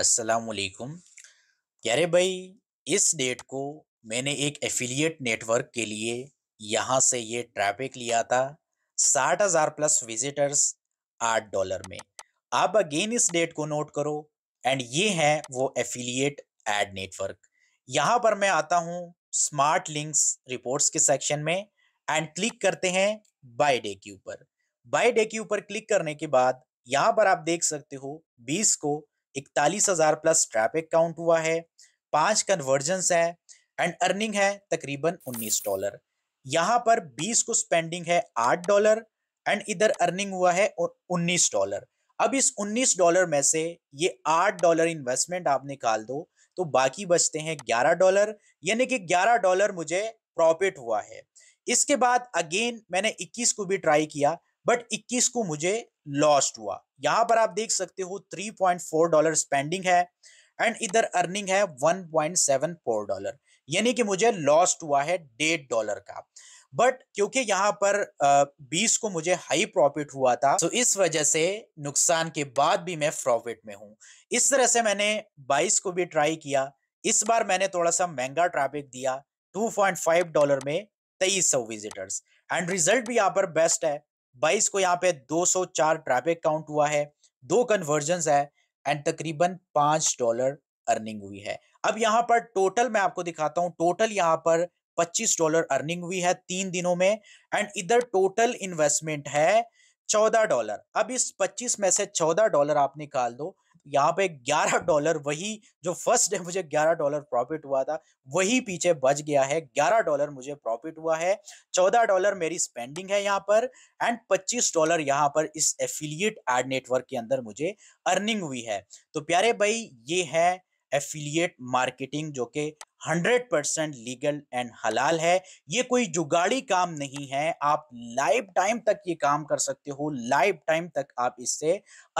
असलकुम यारे भाई इस डेट को मैंने एक एफिलिएट नेटवर्क के लिए यहाँ से ये ट्रैफिक लिया था साठ हज़ार प्लस विजिटर्स आठ डॉलर में आप अगेन इस डेट को नोट करो एंड ये है वो एफिलिएट एड नेटवर्क यहाँ पर मैं आता हूँ स्मार्ट लिंक्स रिपोर्ट्स के सेक्शन में एंड क्लिक करते हैं बाय डे के ऊपर बाय डे के ऊपर क्लिक करने के बाद यहाँ पर आप देख सकते हो 20 को इकतालीस हजार प्लस ट्रैफिक काउंट हुआ है पांच कन्वर्जन है एंड अर्निंग है तकरीबन उन्नीस डॉलर यहाँ पर बीस को स्पेंडिंग है आठ डॉलर एंड इधर अर्निंग हुआ है उन्नीस डॉलर अब इस उन्नीस डॉलर में से ये आठ डॉलर इन्वेस्टमेंट आप निकाल दो तो बाकी बचते हैं ग्यारह डॉलर यानी कि ग्यारह डॉलर मुझे प्रॉफिट हुआ है इसके बाद अगेन मैंने इक्कीस को भी ट्राई किया बट इक्कीस को मुझे लॉस्ट हुआ यहां पर आप देख सकते हो 3.4 डॉलर स्पेंडिंग है एंड इधर अर्निंग है 1.74 डॉलर यानी कि मुझे लॉस्ट हुआ है डेढ़ डॉलर का बट क्योंकि यहाँ पर बीस को मुझे हाई प्रॉफिट हुआ था तो इस वजह से नुकसान के बाद भी मैं प्रॉफिट में हूँ इस तरह से मैंने बाईस को भी ट्राई किया इस बार मैंने थोड़ा सा महंगा ट्रैफिक दिया 2.5 डॉलर में तेईस सौ विजिटर्स एंड रिजल्ट भी यहाँ पर बेस्ट है बाईस को यहाँ पे 204 ट्रैफिक काउंट हुआ है दो कन्वर्जन है एंड तकरीबन पांच डॉलर अर्निंग हुई है अब यहाँ पर टोटल मैं आपको दिखाता हूँ टोटल यहाँ पर पच्चीस डॉलर अर्निंग हुई है तीन दिनों में एंड इधर टोटल इन्वेस्टमेंट है चौदह डॉलर अब इस पच्चीस में से चौदह डॉलर आप निकाल दो यहाँ पे 11 डॉलर वही जो फर्स्ट डे मुझे 11 डॉलर प्रॉफिट हुआ था वही पीछे बच गया है 11 डॉलर मुझे प्रॉफिट हुआ है 14 डॉलर मेरी स्पेंडिंग है यहाँ पर एंड 25 डॉलर यहाँ पर इस एफिलियट एड नेटवर्क के अंदर मुझे अर्निंग हुई है तो प्यारे भाई ये है एफिलियट मार्केटिंग जो कि हंड्रेड परसेंट लीगल एंड हलाल है ये कोई जुगाड़ी काम नहीं है आप लाइफ टाइम तक ये काम कर सकते हो लाइफ टाइम तक आप इससे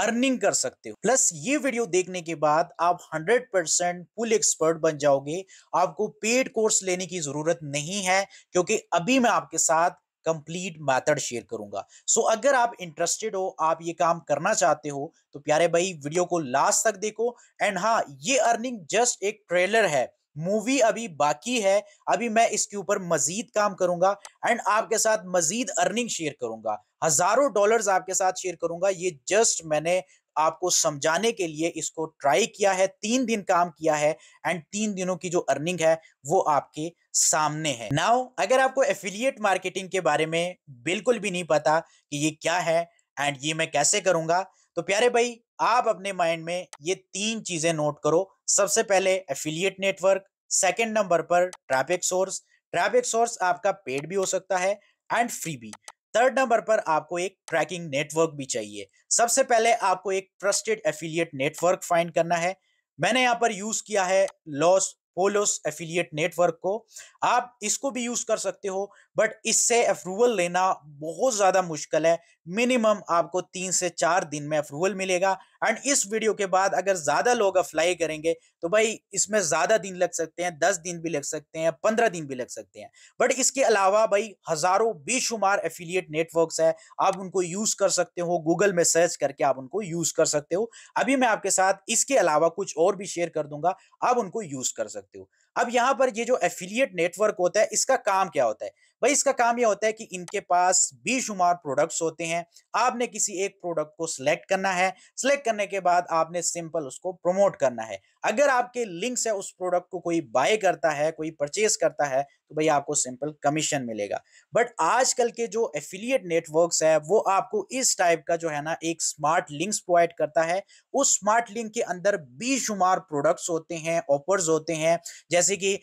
अर्निंग कर सकते हो प्लस ये वीडियो देखने के बाद आप हंड्रेड परसेंट फुल एक्सपर्ट बन जाओगे आपको पेड कोर्स लेने की जरूरत नहीं है क्योंकि अभी मैं आपके साथ कंप्लीट मैथड शेयर करूंगा सो so, अगर आप इंटरेस्टेड हो आप ये काम करना चाहते हो तो प्यारे भाई वीडियो को लास्ट तक देखो एंड हाँ ये अर्निंग जस्ट एक ट्रेलर है मूवी अभी बाकी है अभी मैं इसके ऊपर मजीद काम करूंगा एंड आपके साथ मजीद अर्निंग शेयर करूंगा हजारों डॉलर्स आपके साथ शेयर करूंगा ये जस्ट मैंने आपको समझाने के लिए इसको ट्राई किया है तीन दिन काम किया है एंड तीन दिनों की जो अर्निंग है वो आपके सामने है नाउ अगर आपको एफिलियट मार्केटिंग के बारे में बिल्कुल भी नहीं पता कि ये क्या है एंड ये मैं कैसे करूंगा तो प्यारे भाई आप अपने माइंड में ये तीन चीजें नोट करो सबसे पहले एफिलियट नेटवर्क सेकेंड नंबर पर ट्रैफिक सोर्स ट्रैफिक सोर्स आपका पेड भी हो सकता है एंड फ्री भी थर्ड नंबर पर आपको एक ट्रैकिंग नेटवर्क भी चाहिए सबसे पहले आपको एक ट्रस्टेड एफिलियट नेटवर्क फाइंड करना है मैंने यहाँ पर यूज किया है लॉस पोलोस एफिलियट नेटवर्क को आप इसको भी यूज कर सकते हो बट इससे अप्रूवल लेना बहुत ज़्यादा मुश्किल है मिनिमम आपको तीन से चार दिन में अप्रूवल मिलेगा एंड इस वीडियो के बाद अगर ज़्यादा लोग अप्लाई करेंगे तो भाई इसमें ज़्यादा दिन लग सकते हैं दस दिन भी लग सकते हैं पंद्रह दिन भी लग सकते हैं बट इसके अलावा भाई हज़ारों बेशुमार एफिलियट नेटवर्क्स है आप उनको यूज़ कर सकते हो गूगल में सर्च करके आप उनको यूज़ कर सकते हो अभी मैं आपके साथ इसके अलावा कुछ और भी शेयर कर दूंगा आप उनको यूज़ कर सकते हो अब यहाँ पर ये जो एफिलियट नेटवर्क होता है इसका काम क्या होता है भाई इसका काम ये होता है कि इनके पास बेशुमार प्रोडक्ट्स होते हैं आपने किसी एक प्रोडक्ट को सिलेक्ट करना है सिलेक्ट करने के बाद आपने सिंपल उसको प्रमोट करना है अगर आपके लिंक्स है उस प्रोडक्ट को कोई बाय करता है कोई परचेस करता है तो भाई आपको सिंपल कमीशन मिलेगा बट आजकल के जो एफिलियट नेटवर्क्स है वो आपको इस टाइप का जो है ना एक स्मार्ट लिंक्स प्रोवाइड करता है उस स्मार्ट लिंक के अंदर बेशुमार प्रोडक्ट्स होते हैं ऑफर्स होते हैं जैसे कि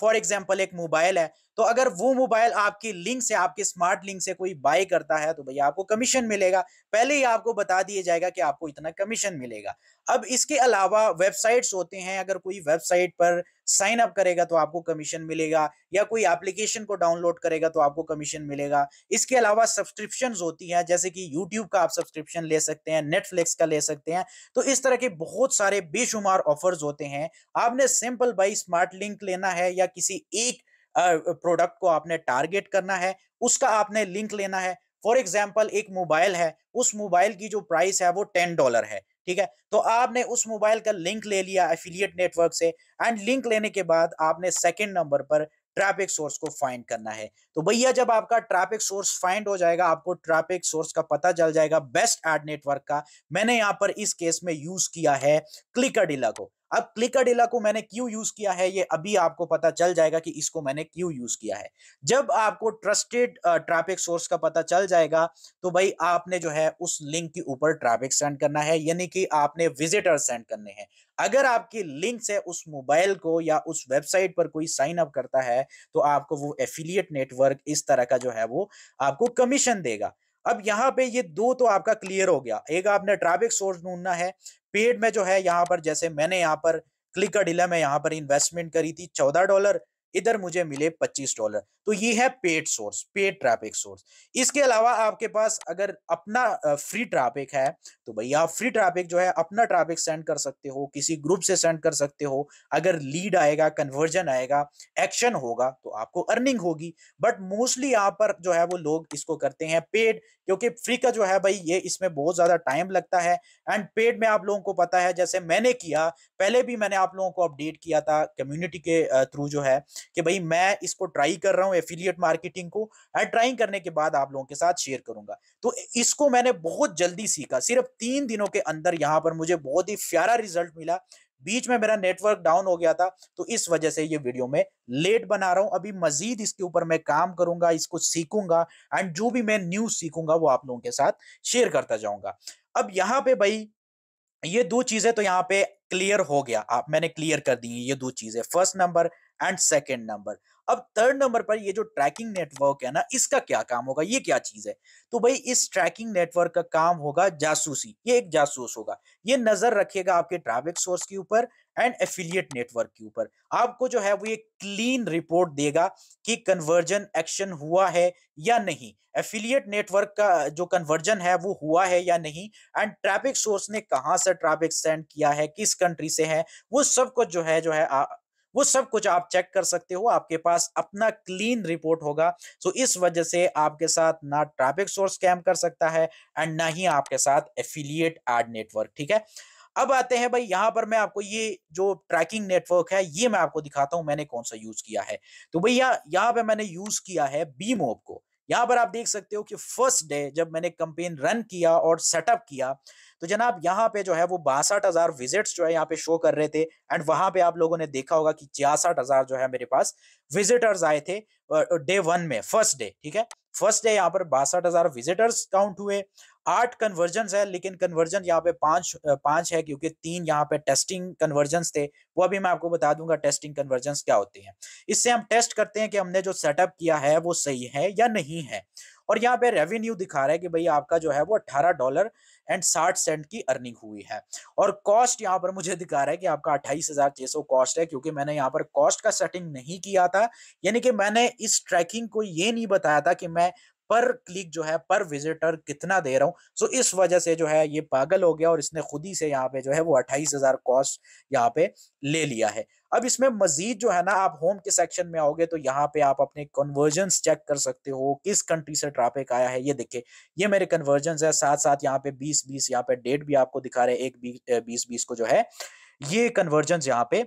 फॉर एग्जाम्पल एक मोबाइल है तो अगर वो मोबाइल आपकी लिंक से आपके स्मार्ट लिंक से कोई बाय करता है तो भैया आपको कमीशन मिलेगा पहले ही आपको बता दिया जाएगा कि आपको इतना कमीशन मिलेगा अब इसके अलावा वेबसाइट्स होते हैं अगर कोई वेबसाइट पर साइन अप करेगा तो आपको कमीशन मिलेगा या कोई एप्लीकेशन को डाउनलोड करेगा तो आपको कमीशन मिलेगा इसके अलावा सब्सक्रिप्शन होती हैं जैसे कि यूट्यूब का आप सब्सक्रिप्शन ले सकते हैं नेटफ्लिक्स का ले सकते हैं तो इस तरह के बहुत सारे बेशुमार ऑफर्स होते हैं आपने सिंपल बाई स्मार्ट लिंक लेना है या किसी एक प्रोडक्ट को आपने टारगेट करना है उसका आपने लिंक लेना है फॉर एग्जाम्पल एक मोबाइल है उस मोबाइल की जो प्राइस है वो टेन डॉलर है ठीक है तो आपने उस मोबाइल का लिंक ले लिया एफिलियट नेटवर्क से एंड लिंक लेने के बाद आपने सेकेंड नंबर पर ट्रैफिक सोर्स को फाइंड करना है तो भैया जब आपका ट्रैफिक सोर्स फाइंड हो जाएगा आपको ट्रैफिक सोर्स का पता चल जाएगा बेस्ट एड नेटवर्क का मैंने यहाँ पर इस केस में यूज किया है क्लिकर डीला को अब क्लिकाडेला को मैंने क्यों यूज किया है ये अभी आपको पता चल जाएगा कि इसको मैंने क्यों यूज किया है जब आपको ट्रस्टेड ट्रैफिक सोर्स का पता चल जाएगा तो भाई आपने जो है उस लिंक के ऊपर ट्रैफिक सेंड करना है यानी कि आपने विजिटर सेंड करने हैं अगर आपकी लिंक से उस मोबाइल को या उस वेबसाइट पर कोई साइन अप करता है तो आपको वो एफिलियट नेटवर्क इस तरह का जो है वो आपको कमीशन देगा अब यहाँ पे ये दो तो आपका क्लियर हो गया एक आपने ट्रैफिक सोर्स ढूंढना है पेड में जो है यहाँ पर जैसे मैंने यहाँ पर क्लिक डीला में यहाँ पर इन्वेस्टमेंट करी थी चौदह डॉलर इधर मुझे मिले पच्चीस डॉलर तो ये है paid source paid traffic source इसके अलावा आपके पास अगर अपना फ्री ट्रैफिक है तो भाई आप फ्री ट्रैफिक जो है अपना ट्रैफिक सेंड कर सकते हो किसी ग्रुप से सेंड कर सकते हो अगर लीड आएगा कन्वर्जन आएगा एक्शन होगा तो आपको अर्निंग होगी बट मोस्टली यहाँ पर जो है वो लोग इसको करते हैं पेड क्योंकि फ्री का जो है भाई ये इसमें बहुत ज्यादा टाइम लगता है एंड पेड में आप लोगों को पता है जैसे मैंने किया पहले भी मैंने आप लोगों को अपडेट किया था कम्युनिटी के थ्रू जो है कि भाई मैं इसको ट्राई कर रहा हूँ एफिलियट मार्केटिंग को एंड ट्राई करने के बाद आप लोगों के साथ शेयर करूंगा तो इसको मैंने बहुत जल्दी सीखा सिर्फ तीन दिनों के अंदर यहाँ पर मुझे बहुत ही प्यारा रिजल्ट मिला बीच में मेरा नेटवर्क डाउन हो गया था तो इस वजह से ये वीडियो में लेट बना रहा हूं अभी मजीद इसके ऊपर मैं काम करूंगा इसको सीखूंगा एंड जो भी मैं न्यूज सीखूंगा वो आप लोगों के साथ शेयर करता जाऊंगा अब यहां पे भाई ये दो चीजें तो यहां पे क्लियर हो गया आप मैंने क्लियर कर दी ये दो चीजें first number and second number अब थर्ड नंबर पर ये जो ट्रैकिंग नेटवर्क है ना इसका क्या काम होगा ये क्या चीज है तो भाई इस ट्रैकिंग नेटवर्क का काम होगा जासूसी ये एक जासूस होगा ये नजर रखेगा आपके ट्रैफिक सोर्स के ऊपर एंड एफिलियट नेटवर्क के ऊपर आपको जो है वो ये क्लीन रिपोर्ट देगा कि कन्वर्जन एक्शन हुआ है या नहीं एफिलियट नेटवर्क का जो कन्वर्जन है वो हुआ है या नहीं एंड ट्रैफिक सोर्स ने कहाँ से ट्रैफिक सेंड किया है किस कंट्री से है वो सब कुछ जो है जो है वो सब कुछ आप चेक कर सकते हो आपके पास अपना क्लीन रिपोर्ट होगा सो इस वजह से आपके साथ ना ट्रैफिक सोर्स स्कैम कर सकता है एंड ना ही आपके साथ एफिलियट एड नेटवर्क ठीक है अब आते हैं भाई यहाँ पर मैं आपको ये जो ट्रैकिंग नेटवर्क है ये मैं आपको दिखाता हूँ मैंने कौन सा यूज किया है तो भाई यहाँ पर पे मैंने यूज किया है बी को यहाँ पर आप देख सकते हो कि फर्स्ट डे जब मैंने कंपेन रन किया और सेटअप किया तो जनाब यहाँ पे जो है वो बासठ हजार विजिट्स जो है यहाँ पे शो कर रहे थे एंड वहां पे आप लोगों ने देखा होगा कि छियासठ हजार जो है मेरे पास विजिटर्स आए थे डे वन में फर्स्ट डे ठीक है फर्स्ट डे यहाँ पर बासठ हजार विजिटर्स काउंट हुए आठ कन्वर्जन है लेकिन कन्वर्जन यहाँ पे पांच पांच है क्योंकि तीन यहाँ पे टेस्टिंग कन्वर्जन थे वो अभी मैं आपको बता दूंगा टेस्टिंग कन्वर्जन क्या होते हैं इससे हम टेस्ट करते हैं कि हमने जो सेटअप किया है वो सही है या नहीं है और यहाँ पे रेवेन्यू दिखा रहा है कि भाई आपका जो है वो अट्ठारह डॉलर एंड साठ सेंट की अर्निंग हुई है और कॉस्ट यहाँ पर मुझे दिखा रहा है कि आपका अट्ठाईस हजार छह सौ कॉस्ट है क्योंकि मैंने यहाँ पर कॉस्ट का सेटिंग नहीं किया था यानी कि मैंने इस ट्रैकिंग को ये नहीं बताया था कि मैं पर क्लिक जो है पर विजिटर कितना दे रहा हूँ सो इस वजह से जो है ये पागल हो गया और इसने खुद ही से यहाँ पे जो है वो अट्ठाईस हजार कॉस्ट यहाँ पे ले लिया है अब इसमें मजीद जो है ना आप होम के सेक्शन में आओगे तो यहाँ पे आप अपने कन्वर्जन चेक कर सकते हो किस कंट्री से ट्रैफिक आया है ये देखिए ये मेरे कन्वर्जन है साथ साथ यहाँ पे बीस बीस यहाँ पे डेट भी आपको दिखा रहे हैं एक बीस बीस को जो है ये कन्वर्जन यहाँ पे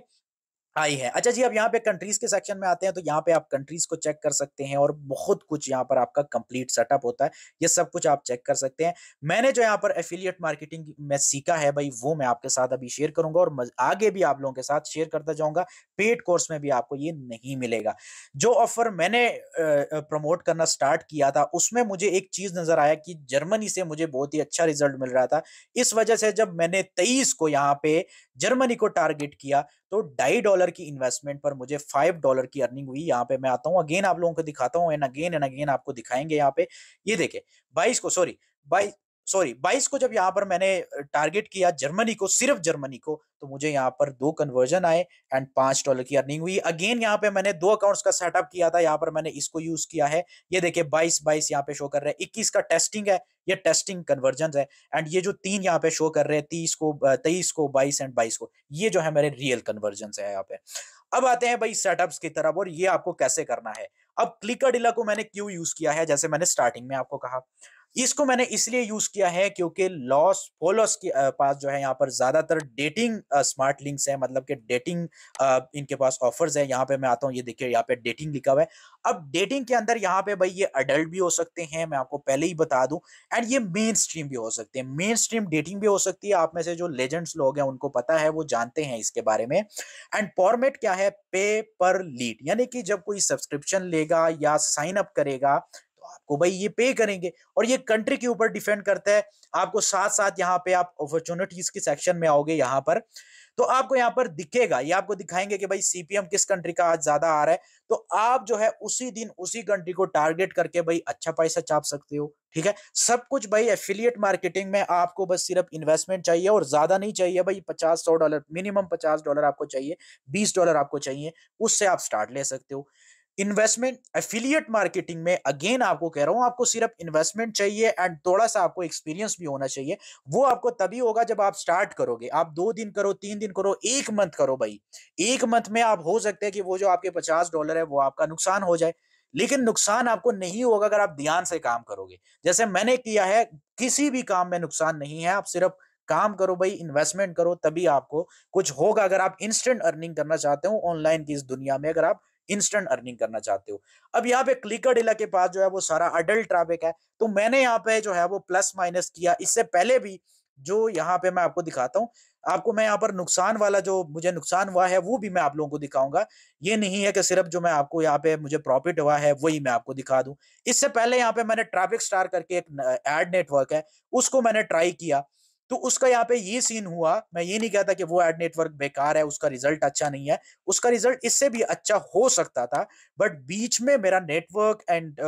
आई है अच्छा जी अब यहाँ पे कंट्रीज के सेक्शन में आते हैं तो यहाँ पे आप कंट्रीज को चेक कर सकते हैं और बहुत कुछ यहाँ पर आपका कंप्लीट सेटअप होता है ये सब कुछ आप चेक कर सकते हैं मैंने जो यहाँ पर एफिलियट मार्केटिंग में सीखा है भाई वो मैं आपके साथ अभी शेयर करूंगा और आगे भी आप लोगों के साथ शेयर करता जाऊंगा पेड कोर्स में भी आपको ये नहीं मिलेगा जो ऑफर मैंने प्रमोट करना स्टार्ट किया था उसमें मुझे एक चीज नजर आया कि जर्मनी से मुझे बहुत ही अच्छा रिजल्ट मिल रहा था इस वजह से जब मैंने तेईस को यहाँ पे जर्मनी को टारगेट किया तो ढाई डॉलर की इन्वेस्टमेंट पर मुझे फाइव डॉलर की अर्निंग हुई यहाँ पे मैं आता हूँ अगेन आप लोगों को दिखाता हूँ एंड अगेन एंड अगेन आपको दिखाएंगे यहाँ पे ये देखे बाईस को सॉरी बाईस सॉरी बाईस को जब यहाँ पर मैंने टारगेट किया जर्मनी को सिर्फ जर्मनी को तो मुझे यहाँ पर दो कन्वर्जन आए एंड पांच डॉलर की अर्निंग हुई अगेन यहाँ पे मैंने दो अकाउंट्स का सेटअप किया था यहाँ पर मैंने इसको यूज किया है ये देखिए बाईस बाईस यहाँ पे शो कर रहे हैं इक्कीस का टेस्टिंग है ये टेस्टिंग कन्वर्जन है एंड ये जो तीन यहाँ पे शो कर रहे हैं तीस को तेईस को बाईस एंड बाईस को ये जो है मेरे रियल कन्वर्जन है यहाँ पे अब आते हैं भाई सेटअप्स की तरफ और ये आपको कैसे करना है अब क्लिकर डीला को मैंने क्यों यूज किया है जैसे मैंने स्टार्टिंग में आपको कहा इसको मैंने इसलिए यूज किया है क्योंकि लॉस फोलोस के पास जो है यहाँ पर ज्यादातर डेटिंग स्मार्ट लिंक्स है मतलब कि डेटिंग इनके पास ऑफर्स है यहाँ पे मैं आता हूँ ये देखिए यहाँ पे डेटिंग लिखा हुआ है अब डेटिंग के अंदर यहाँ पे भाई ये अडल्ट भी हो सकते हैं मैं आपको पहले ही बता दूं एंड ये मेन स्ट्रीम भी हो सकते हैं मेन स्ट्रीम डेटिंग भी हो सकती है आप में से जो लेजेंड्स लोग हैं उनको पता है वो जानते हैं इसके बारे में एंड फॉर्मेट क्या है पे पर लीड यानी कि जब कोई सब्सक्रिप्शन लेगा या साइन अप करेगा आपको भाई ये पे करेंगे और ये कंट्री के ऊपर डिपेंड करता है आपको साथ साथ यहाँ पे आप अपॉर्चुनिटीज के सेक्शन में आओगे यहाँ पर तो आपको यहाँ पर दिखेगा ये आपको दिखाएंगे कि भाई सीपीएम किस कंट्री का आज ज्यादा आ रहा है तो आप जो है उसी दिन उसी कंट्री को टारगेट करके भाई अच्छा पैसा चाप सकते हो ठीक है सब कुछ भाई एफिलियट मार्केटिंग में आपको बस सिर्फ इन्वेस्टमेंट चाहिए और ज्यादा नहीं चाहिए भाई पचास सौ डॉलर मिनिमम पचास डॉलर आपको चाहिए बीस डॉलर आपको चाहिए उससे आप स्टार्ट ले सकते हो इन्वेस्टमेंट एफिलियट मार्केटिंग में अगेन आपको कह रहा हूं आपको सिर्फ इन्वेस्टमेंट चाहिए एंड थोड़ा सा आपको एक्सपीरियंस भी होना चाहिए वो आपको तभी होगा जब आप स्टार्ट करोगे आप दो दिन करो तीन दिन करो एक मंथ करो भाई एक मंथ में आप हो सकते हैं कि वो जो आपके पचास डॉलर है वो आपका नुकसान हो जाए लेकिन नुकसान आपको नहीं होगा अगर आप ध्यान से काम करोगे जैसे मैंने किया है किसी भी काम में नुकसान नहीं है आप सिर्फ काम करो भाई इन्वेस्टमेंट करो तभी आपको कुछ होगा अगर आप इंस्टेंट अर्निंग करना चाहते हो ऑनलाइन की इस दुनिया में अगर आप इंस्टेंट अर्निंग करना चाहते हो अब यहाँ पे क्लिकर डीलर के पास जो है वो सारा अडल्ट ट्रैफिक है तो मैंने यहाँ पे जो है वो प्लस माइनस किया इससे पहले भी जो यहाँ पे मैं आपको दिखाता हूँ आपको मैं यहाँ पर नुकसान वाला जो मुझे नुकसान हुआ है वो भी मैं आप लोगों को दिखाऊंगा ये नहीं है कि सिर्फ जो मैं आपको यहाँ पे मुझे प्रॉफिट हुआ है वही मैं आपको दिखा दूं इससे पहले यहाँ पे मैंने ट्रैफिक स्टार करके एक एड नेटवर्क है उसको मैंने ट्राई किया तो उसका यहाँ पे ये सीन हुआ मैं ये नहीं कहता कि वो एड नेटवर्क बेकार है उसका रिजल्ट अच्छा नहीं है उसका रिजल्ट इससे भी अच्छा हो सकता था बट बीच में मेरा नेटवर्क एंड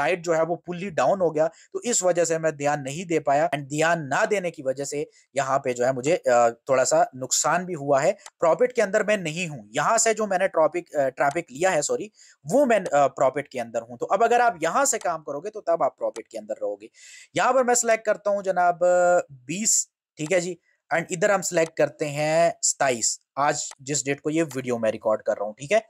लाइट जो है वो पुल्ली डाउन हो गया तो इस वजह से मैं ध्यान नहीं दे पाया एंड ध्यान ना देने की वजह से यहाँ पे जो है मुझे uh, थोड़ा सा नुकसान भी हुआ है प्रॉफिट के अंदर मैं नहीं हूँ यहाँ से जो मैंने ट्रॉपिक ट्रैफिक uh, लिया है सॉरी वो मैं प्रॉफिट uh, के अंदर हूँ तो अब अगर आप यहाँ से काम करोगे तो तब आप प्रॉफिट के अंदर रहोगे यहाँ पर मैं सिलेक्ट करता हूँ जनाब बी uh, बीस ठीक है जी एंड इधर हम सिलेक्ट करते हैं सताइस आज जिस डेट को ये वीडियो मैं रिकॉर्ड कर रहा हूँ ठीक है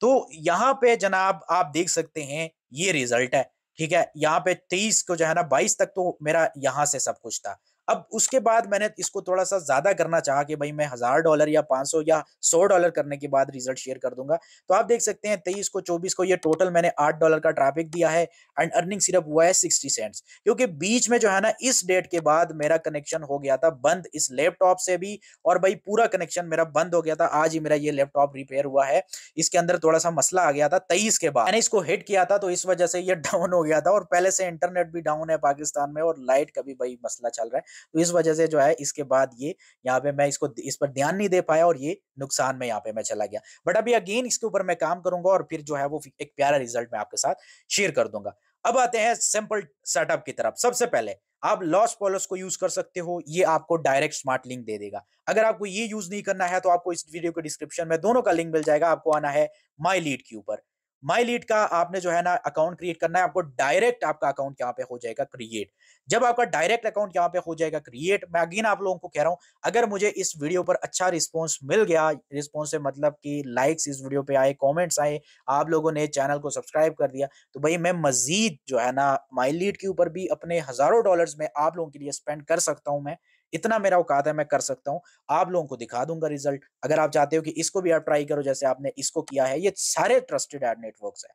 तो यहाँ पे जनाब आप देख सकते हैं ये रिजल्ट है ठीक है यहाँ पे तेईस को जो है ना बाईस तक तो मेरा यहाँ से सब कुछ था अब उसके बाद मैंने इसको थोड़ा सा ज़्यादा करना चाहा कि भाई मैं हज़ार डॉलर या पांच सौ या सौ डॉलर करने के बाद रिजल्ट शेयर कर दूंगा तो आप देख सकते हैं तेईस को चौबीस को ये टोटल मैंने आठ डॉलर का ट्रैफिक दिया है एंड अर्निंग सिर्फ हुआ है सिक्सटी सेंट्स क्योंकि बीच में जो है ना इस डेट के बाद मेरा कनेक्शन हो गया था बंद इस लैपटॉप से भी और भाई पूरा कनेक्शन मेरा बंद हो गया था आज ही मेरा ये लैपटॉप रिपेयर हुआ है इसके अंदर थोड़ा सा मसला आ गया था तेईस के बाद मैंने इसको हिट किया था तो इस वजह से यह डाउन हो गया था और पहले से इंटरनेट भी डाउन है पाकिस्तान में और लाइट का भी भाई मसला चल रहा है तो इस वजह से जो है इसके बाद ये यहाँ पे मैं इसको इस पर ध्यान नहीं दे पाया और ये नुकसान में यहाँ पे मैं चला गया बट अभी अगेन इसके ऊपर मैं काम करूंगा और फिर जो है वो एक प्यारा रिजल्ट मैं आपके साथ शेयर कर दूंगा अब आते हैं सिंपल सेटअप की तरफ सबसे पहले आप लॉस पॉलस को यूज कर सकते हो ये आपको डायरेक्ट स्मार्ट लिंक दे देगा अगर आपको ये यूज नहीं करना है तो आपको इस वीडियो के डिस्क्रिप्शन में दोनों का लिंक मिल जाएगा आपको आना है माई लीड के ऊपर माई लीड का आपने जो है ना अकाउंट क्रिएट करना है आपको डायरेक्ट आपका अकाउंट यहाँ पे हो जाएगा क्रिएट जब आपका डायरेक्ट अकाउंट यहाँ पे हो जाएगा क्रिएट मैं अगेन आप लोगों को कह रहा हूँ अगर मुझे इस वीडियो पर अच्छा रिस्पॉन्स मिल गया रिस्पॉन्स से मतलब कि लाइक्स इस वीडियो पे आए कॉमेंट्स आए आप लोगों ने चैनल को सब्सक्राइब कर दिया तो भाई मैं मजीद जो है ना माई लीड के ऊपर भी अपने हजारों डॉलर में आप लोगों के लिए स्पेंड कर सकता हूँ मैं इतना मेरा औकात है मैं कर सकता हूँ आप लोगों को दिखा दूंगा रिजल्ट अगर आप चाहते हो कि इसको भी आप ट्राई करो जैसे आपने इसको किया है ये सारे ट्रस्टेड एड नेटवर्क है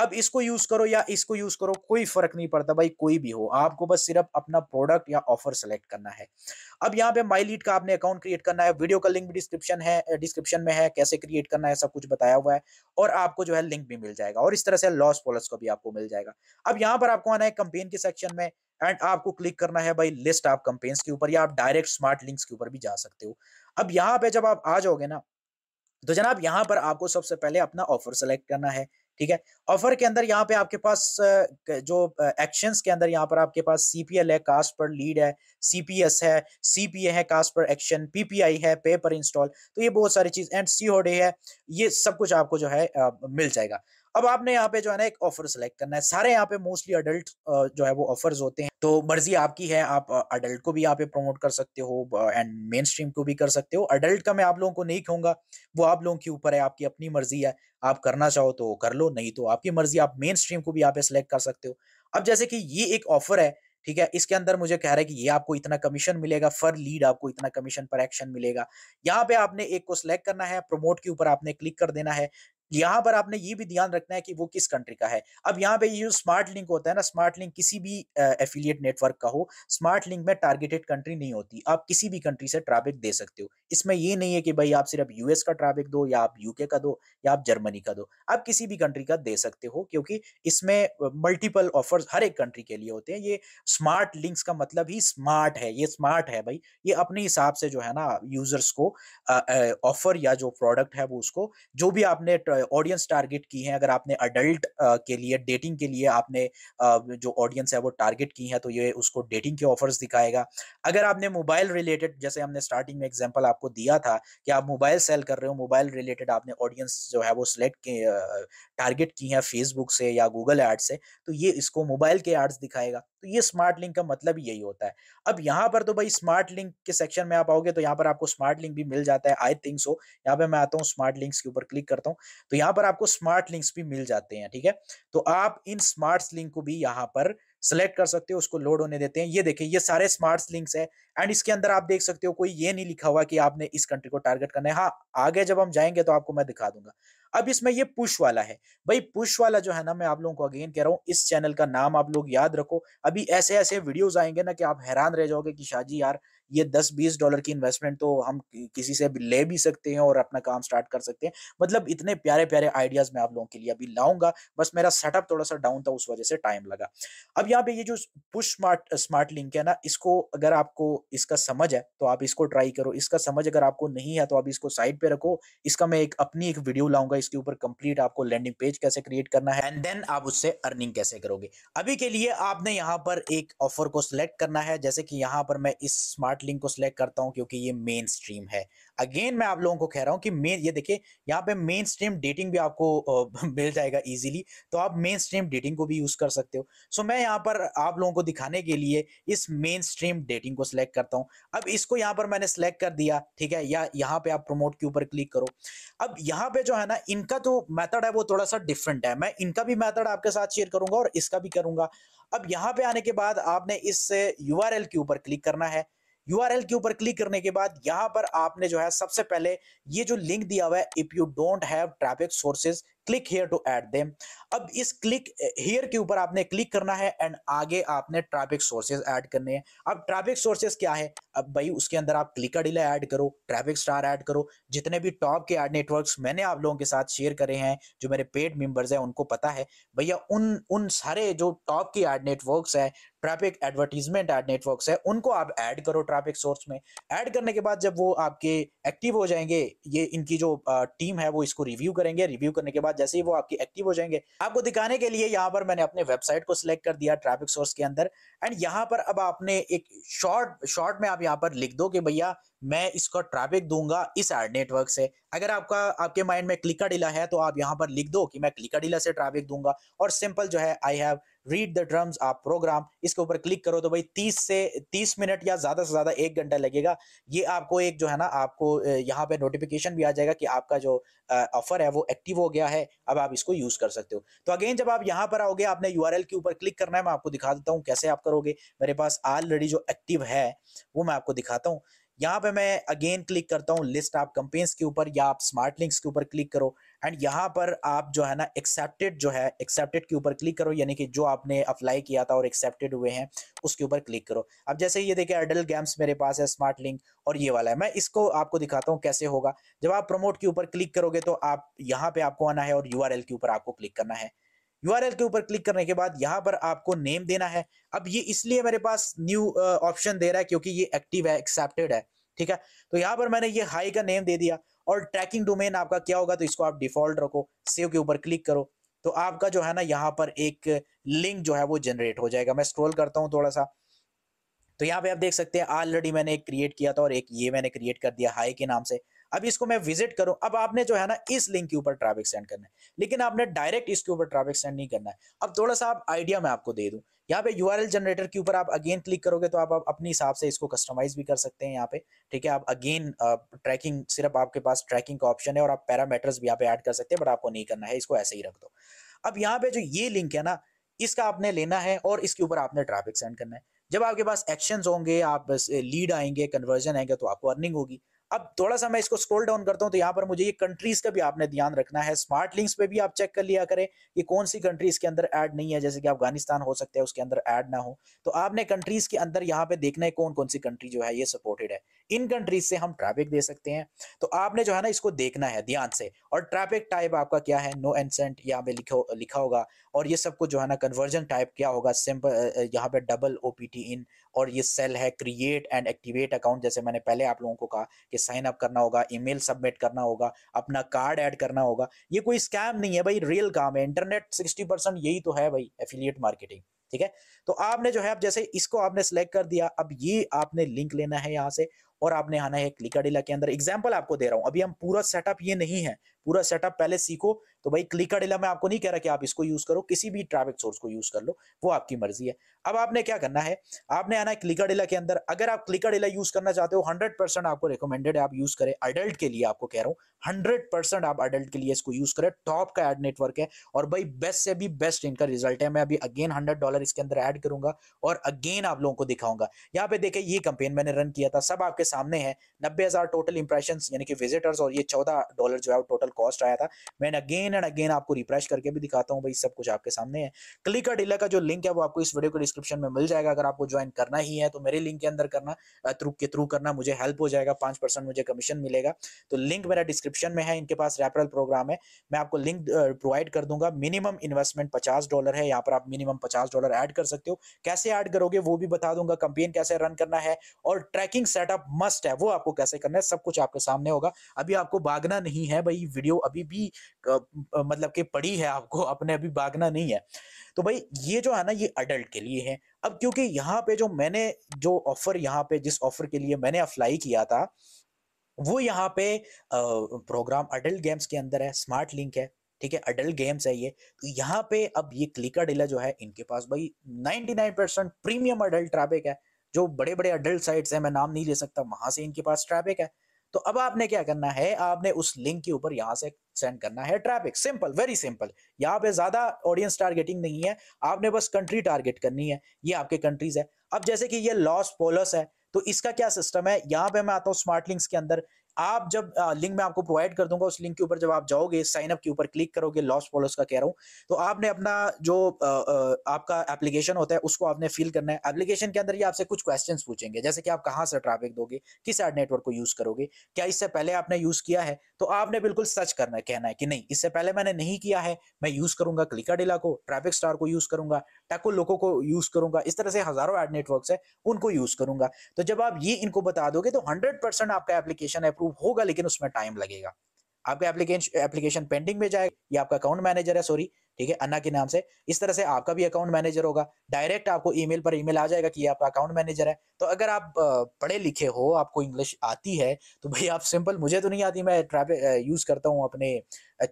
अब इसको यूज करो या इसको यूज करो कोई फर्क नहीं पड़ता भाई कोई भी हो आपको बस सिर्फ अपना प्रोडक्ट या ऑफर सेलेक्ट करना है अब यहाँ पे माई लीड का आपने अकाउंट क्रिएट करना है वीडियो का लिंक भी डिस्क्रिप्शन है डिस्क्रिप्शन में है कैसे क्रिएट करना है सब कुछ बताया हुआ है और आपको जो है लिंक भी मिल जाएगा और इस तरह से लॉस पॉलिस को भी आपको मिल जाएगा अब यहाँ पर आपको आना है कंपेन के सेक्शन में एंड आपको क्लिक करना है भाई लिस्ट ऑफ कंपेन्स के ऊपर या आप डायरेक्ट स्मार्ट लिंक्स के ऊपर भी जा सकते हो अब यहाँ पे जब आप आ जाओगे ना तो जनाब यहाँ पर आपको सबसे पहले अपना ऑफर सेलेक्ट करना है ठीक है ऑफर के अंदर यहाँ पे आपके पास जो एक्शन के अंदर यहाँ पर आपके पास सीपीएल है कास्ट पर लीड है सीपीएस है सीपीए है कास्ट पर एक्शन पीपीआई है पे पर इंस्टॉल तो ये बहुत सारी चीज एंड सी है ये सब कुछ आपको जो है मिल जाएगा अब आपने यहाँ पे जो है ना एक ऑफर सेलेक्ट करना है सारे यहाँ पे मोस्टली अडल्ट जो है वो ऑफर्स होते हैं तो मर्जी आपकी है आप अडल्ट को भी यहाँ पे प्रमोट कर सकते हो एंड मेन स्ट्रीम को भी कर सकते हो अडल्ट का मैं आप लोगों को नहीं कहूंगा वो आप लोगों के ऊपर है आपकी अपनी मर्जी है आप करना चाहो तो कर लो नहीं तो आपकी मर्जी आप मेन स्ट्रीम को भी यहाँ पे सिलेक्ट कर सकते हो अब जैसे कि ये एक ऑफर है ठीक है इसके अंदर मुझे कह रहा है कि ये आपको इतना कमीशन मिलेगा फर लीड आपको इतना कमीशन पर एक्शन मिलेगा यहाँ पे आपने एक को सिलेक्ट करना है प्रमोट के ऊपर आपने क्लिक कर देना है यहाँ पर आपने ये भी ध्यान रखना है कि वो किस कंट्री का है अब यहाँ पे ये जो स्मार्ट लिंक होता है ना स्मार्ट लिंक किसी भी एफिलिएट नेटवर्क का हो स्मार्ट लिंक में टारगेटेड कंट्री नहीं होती आप किसी भी कंट्री से ट्रैफिक दे सकते हो इसमें ये नहीं है कि भाई आप सिर्फ यूएस का ट्रैफिक दो या आप यूके का दो या आप जर्मनी का दो आप किसी भी कंट्री का दे सकते हो क्योंकि इसमें मल्टीपल ऑफर्स हर एक कंट्री के लिए होते हैं ये स्मार्ट लिंक्स का मतलब ही स्मार्ट है ये स्मार्ट है भाई ये अपने हिसाब से जो है ना यूजर्स को ऑफर या जो प्रोडक्ट है वो उसको जो भी आपने ऑडियंस टारगेट की है अगर आपने अडल्ट के लिए डेटिंग के लिए आपने जो ऑडियंस है वो टारगेट की है तो ये उसको डेटिंग के ऑफर्स दिखाएगा अगर आपने मोबाइल रिलेटेड जैसे हमने स्टार्टिंग में एग्जाम्पल आप आपको दिया था कि आप मोबाइल सेल कर रहे हो मोबाइल रिलेटेड आपने ऑडियंस जो है वो सिलेक्ट टारगेट की है फेसबुक से या गूगल एड्स से तो ये इसको मोबाइल के एड्स दिखाएगा तो ये स्मार्ट लिंक का मतलब यही होता है अब यहाँ पर तो भाई स्मार्ट लिंक के सेक्शन में आप आओगे तो यहाँ पर आपको स्मार्ट लिंक भी मिल जाता है आई थिंक सो यहाँ पे मैं आता हूँ स्मार्ट लिंक्स के ऊपर क्लिक करता हूँ तो यहाँ पर आपको स्मार्ट लिंक्स भी मिल जाते हैं ठीक है तो आप इन स्मार्ट लिंक को भी यहाँ पर सेलेक्ट कर सकते हो उसको लोड होने देते हैं ये देखिए ये सारे स्मार्ट लिंक्स है एंड इसके अंदर आप देख सकते हो कोई ये नहीं लिखा हुआ कि आपने इस कंट्री को टारगेट करना है हाँ आगे जब हम जाएंगे तो आपको मैं दिखा दूंगा अब इसमें ये पुश वाला है भाई पुश वाला जो है ना मैं आप लोगों को अगेन कह रहा हूँ इस चैनल का नाम आप लोग याद रखो अभी ऐसे ऐसे वीडियोज आएंगे ना कि आप हैरान रह जाओगे कि शाहजी यार ये दस बीस डॉलर की इन्वेस्टमेंट तो हम किसी से ले भी सकते हैं और अपना काम स्टार्ट कर सकते हैं मतलब इतने प्यारे प्यारे आइडियाज मैं आप लोगों के लिए अभी लाऊंगा बस मेरा सेटअप थोड़ा सा डाउन था उस वजह से टाइम लगा अब यहाँ पे ये जो पुश स्मार्ट स्मार्ट लिंक है ना इसको अगर आपको इसका समझ है तो आप इसको ट्राई करो इसका समझ अगर आपको नहीं है तो आप इसको साइड पे रखो इसका मैं एक अपनी एक वीडियो लाऊंगा इसके ऊपर कंप्लीट आपको लैंडिंग पेज कैसे क्रिएट करना है एंड देन आप उससे अर्निंग कैसे करोगे अभी के लिए आपने यहाँ पर एक ऑफर को सिलेक्ट करना है जैसे कि यहाँ पर मैं इस स्मार्ट स्टार्ट लिंक को सिलेक्ट करता हूँ क्योंकि ये मेन स्ट्रीम है अगेन मैं आप लोगों को कह रहा हूँ कि मेन ये देखिए यहाँ पे मेन स्ट्रीम डेटिंग भी आपको मिल जाएगा इजीली तो आप मेन स्ट्रीम डेटिंग को भी यूज कर सकते हो सो मैं यहाँ पर आप लोगों को दिखाने के लिए इस मेन स्ट्रीम डेटिंग को सिलेक्ट करता हूँ अब इसको यहाँ पर मैंने सिलेक्ट कर दिया ठीक है या यहाँ पे आप प्रोमोट के ऊपर क्लिक करो अब यहाँ पे जो है ना इनका जो तो मेथड है वो थोड़ा सा डिफरेंट है मैं इनका भी मैथड आपके साथ शेयर करूंगा और इसका भी करूंगा अब यहाँ पे आने के बाद आपने इस यू के ऊपर क्लिक करना है यूआरएल के ऊपर क्लिक करने के बाद यहाँ पर आपने जो है सबसे पहले ये जो लिंक दिया हुआ है if you don't have traffic sources click here to add them अब इस क्लिक हेयर के ऊपर आपने क्लिक करना है एंड आगे आपने ट्रैफिक सोर्सेज ऐड करने हैं अब ट्रैफिक सोर्सेज क्या है अब भाई उसके अंदर आप क्लिकर डीला ऐड करो ट्रैफिक स्टार ऐड करो जितने भी टॉप के ऐड नेटवर्क्स मैंने आप लोगों के साथ शेयर करे हैं जो मेरे पेड मेंबर्स हैं उनको पता है भैया उन उन सारे जो टॉप के ऐड नेटवर्क्स है ट्रैफिक एडवर्टीजमेंट ऐड नेटवर्क्स है उनको आप ऐड करो ट्रैफिक सोर्स में ऐड करने के बाद जब वो आपके एक्टिव हो जाएंगे ये इनकी जो टीम है वो इसको रिव्यू करेंगे रिव्यू करने के बाद बाद जैसे ही वो आपकी एक्टिव हो जाएंगे आपको दिखाने के लिए यहाँ पर मैंने अपने वेबसाइट को सिलेक्ट कर दिया ट्रैफिक सोर्स के अंदर एंड यहाँ पर अब आपने एक शॉर्ट शॉर्ट में आप यहाँ पर लिख दो कि भैया मैं इसको ट्रैफिक दूंगा इस एड नेटवर्क से अगर आपका आपके माइंड में क्लिका डीला है तो आप यहाँ पर लिख दो कि मैं क्लिका डीला से ट्रैफिक दूंगा और सिंपल जो है I have read the terms आप प्रोग्राम इसके ऊपर क्लिक करो तो भाई 30 से 30 मिनट या ज्यादा से ज्यादा एक घंटा लगेगा ये आपको एक जो है ना आपको यहाँ पे नोटिफिकेशन भी आ जाएगा कि आपका जो ऑफर है वो एक्टिव हो गया है अब आप इसको यूज कर सकते हो तो अगेन जब आप यहाँ पर आओगे आपने यू के ऊपर क्लिक करना है मैं आपको दिखा देता हूँ कैसे आप करोगे मेरे पास ऑलरेडी जो एक्टिव है वो मैं आपको दिखाता हूँ यहाँ पे मैं अगेन क्लिक करता हूँ लिस्ट आप कंपेन्स के ऊपर या आप स्मार्ट लिंक्स के ऊपर क्लिक करो एंड यहाँ पर आप जो है ना एक्सेप्टेड जो है एक्सेप्टेड के ऊपर क्लिक करो यानी कि जो आपने अप्लाई किया था और एक्सेप्टेड हुए हैं उसके ऊपर क्लिक करो अब जैसे ये देखिए एडल्ट गेम्स मेरे पास है स्मार्ट लिंक और ये वाला है मैं इसको आपको दिखाता हूँ कैसे होगा जब आप प्रमोट के ऊपर क्लिक करोगे तो आप यहाँ पे आपको आना है और यू के ऊपर आपको क्लिक करना है यूआरएल के ऊपर क्लिक करने के बाद यहाँ पर आपको नेम देना है अब ये इसलिए मेरे पास न्यू ऑप्शन दे रहा है क्योंकि ये एक्टिव है एक्सेप्टेड है ठीक है तो यहाँ पर मैंने ये हाई का नेम दे दिया और ट्रैकिंग डोमेन आपका क्या होगा तो इसको आप डिफॉल्ट रखो सेव के ऊपर क्लिक करो तो आपका जो है ना यहाँ पर एक लिंक जो है वो जनरेट हो जाएगा मैं स्क्रोल करता हूँ थोड़ा सा तो यहाँ पे आप देख सकते हैं ऑलरेडी मैंने एक क्रिएट किया था और एक ये मैंने क्रिएट कर दिया हाई के नाम से अब इसको मैं विजिट करूं अब आपने जो है ना इस लिंक के ऊपर ट्रैफिक सेंड करना है लेकिन आपने डायरेक्ट इसके ऊपर ट्रैफिक सेंड नहीं करना है अब थोड़ा सा आप आइडिया मैं आपको दे दूं यहाँ पे यू जनरेटर के ऊपर आप अगेन क्लिक करोगे तो आप, आप अपने हिसाब से इसको कस्टमाइज भी कर सकते हैं यहाँ पे ठीक है आप अगेन ट्रैकिंग सिर्फ आपके पास ट्रैकिंग का ऑप्शन है और आप पैरामीटर्स भी यहाँ पे ऐड कर सकते हैं बट आपको नहीं करना है इसको ऐसे ही रख दो अब यहाँ पे जो ये लिंक है ना इसका आपने लेना है और इसके ऊपर आपने ट्रैफिक सेंड करना है जब आपके पास एक्शंस होंगे आप लीड आएंगे कन्वर्जन आएंगे तो आपको अर्निंग होगी अब थोड़ा सा मैं इसको स्क्रॉल डाउन करता हूँ तो यहाँ पर मुझे ये कंट्रीज का भी आपने ध्यान रखना है स्मार्ट लिंक्स पे भी आप चेक कर लिया करें कि कौन सी कंट्रीज के अंदर ऐड नहीं है जैसे कि अफगानिस्तान हो सकता है उसके अंदर ऐड ना हो तो आपने कंट्रीज के अंदर यहाँ पे देखना है कौन कौन सी कंट्री जो है ये सपोर्टेड है इन कंट्रीज से हम ट्रैफिक दे सकते हैं तो आपने जो है ना इसको देखना है ध्यान से और ट्रैफिक टाइप आपका क्या है नो एनसेंट यहाँ पे लिखो लिखा होगा और ये सबको जो है ना कन्वर्जन टाइप क्या होगा सिंपल यहाँ पे डबल ओ इन और ये सेल है क्रिएट एंड एक्टिवेट अकाउंट जैसे मैंने पहले आप लोगों को कहा कि साइन अप करना होगा ईमेल सबमिट करना होगा अपना कार्ड ऐड करना होगा ये कोई स्कैम नहीं है भाई रियल काम है इंटरनेट सिक्सटी परसेंट यही तो है भाई एफिलिएट मार्केटिंग ठीक है तो आपने जो है अब जैसे इसको आपने सेलेक्ट कर दिया अब ये आपने लिंक लेना है यहाँ से और आपने आना है क्लिकाडिला के अंदर एग्जाम्पल आपको दे रहा हूँ अभी हम पूरा सेटअप ये नहीं है पूरा सेटअप पहले सीखो तो भाई क्लिकाडिला में आपको नहीं कह रहा कि आप इसको यूज करो किसी भी ट्रैफिक सोर्स को यूज कर लो वो आपकी मर्जी है अब आपने क्या करना है आपने आना है क्लिकाडिला के अंदर अगर आप क्लिकाडिला यूज करना चाहते हो हंड्रेड परसेंट आपको रिकमेंडेड है आप यूज करें अडल्ट के लिए आपको कह रहा हूँ हंड्रेड परसेंट आप अडल्ट के लिए इसको यूज करें टॉप का एड नेटवर्क है और भाई बेस्ट से भी बेस्ट इनका रिजल्ट है मैं अभी अगेन हंड्रेड डॉलर इसके अंदर एड करूंगा और अगेन आप लोगों को दिखाऊंगा यहाँ पे देखे ये कंपेन मैंने रन किया था सब आपके सामने है नब्बे हज़ार टोटल इंप्रेशन यानी कि विजिटर्स और ये चौदह डॉलर जो है वो टोटल कॉस्ट आया था मैं अगेन एंड अगेन आपको रिफ्रेश करके भी दिखाता हूँ भाई सब कुछ आपके सामने है क्लिकर डीलर का जो लिंक है वो आपको इस वीडियो के डिस्क्रिप्शन में मिल जाएगा अगर आपको ज्वाइन करना ही है तो मेरे लिंक के अंदर करना थ्रू के थ्रू करना मुझे हेल्प हो जाएगा पांच मुझे कमीशन मिलेगा तो लिंक मेरा डिस्क्रिप्शन में है इनके पास रेफरल प्रोग्राम है मैं आपको लिंक प्रोवाइड कर दूंगा मिनिमम इन्वेस्टमेंट पचास डॉलर है यहाँ पर आप मिनिमम पचास डॉलर एड कर सकते हो कैसे एड करोगे वो भी बता दूंगा कंपेन कैसे रन करना है और ट्रैकिंग सेटअप मस्ट है वो आपको कैसे करना है सब कुछ आपके सामने होगा अभी आपको भागना नहीं है भाई वीडियो अभी भी मतलब कि पड़ी है आपको अपने अभी भागना नहीं है तो भाई ये जो है ना ये अडल्ट के लिए है अब क्योंकि यहाँ पे जो मैंने जो ऑफर यहाँ पे जिस ऑफर के लिए मैंने अप्लाई किया था वो यहाँ पे प्रोग्राम अडल्ट गेम्स के अंदर है स्मार्ट लिंक है ठीक है अडल्ट गेम्स है ये तो यहाँ पे अब ये क्लिकर डीला जो है इनके पास भाई 99 परसेंट प्रीमियम अडल्ट ट्रैफिक है जो बड़े बड़े अडल्ट साइट्स हैं मैं नाम नहीं ले सकता वहां से इनके पास ट्रैफिक है तो अब आपने क्या करना है आपने उस लिंक के ऊपर यहाँ से सेंड करना है ट्रैफिक सिंपल वेरी सिंपल यहाँ पे ज्यादा ऑडियंस टारगेटिंग नहीं है आपने बस कंट्री टारगेट करनी है ये आपके कंट्रीज है अब जैसे कि ये लॉस पोलस है तो इसका क्या सिस्टम है यहाँ पे मैं आता हूँ स्मार्ट लिंक्स के अंदर आप जब लिंक मैं आपको प्रोवाइड कर दूंगा उस लिंक के ऊपर जब आप जाओगे साइन अप के ऊपर क्लिक करोगे लॉस फॉलोअर्स का कह रहा हूँ तो आपने अपना जो आ, आ, आपका एप्लीकेशन होता है उसको आपने फिल करना है एप्लीकेशन के अंदर ये आपसे कुछ क्वेश्चन पूछेंगे जैसे कि आप कहाँ से ट्रैफिक दोगे किस एड नेटवर्क को यूज करोगे क्या इससे पहले आपने यूज किया है तो आपने बिल्कुल सर्च करना है कहना है कि नहीं इससे पहले मैंने नहीं किया है मैं यूज करूंगा क्लिकाडिला को ट्रैफिक स्टार को यूज करूंगा टैको लोगों को यूज करूंगा इस तरह से हजारों एड नेटवर्क है उनको यूज करूंगा तो जब आप ये इनको बता दोगे तो हंड्रेड परसेंट आपका एप्लीकेशन अप्रूव होगा लेकिन उसमें टाइम लगेगा आपका एप्लीकेशन एप्लीकेशन पेंडिंग में जाएगा या आपका अकाउंट मैनेजर है सॉरी ठीक है अन्ना के नाम से इस तरह से आपका भी अकाउंट मैनेजर होगा डायरेक्ट आपको ईमेल पर ईमेल आ जाएगा कि आपका अकाउंट मैनेजर है तो अगर आप पढ़े लिखे हो आपको इंग्लिश आती है तो भाई आप सिंपल मुझे तो नहीं आती मैं ट्रैफिक यूज करता हूँ अपने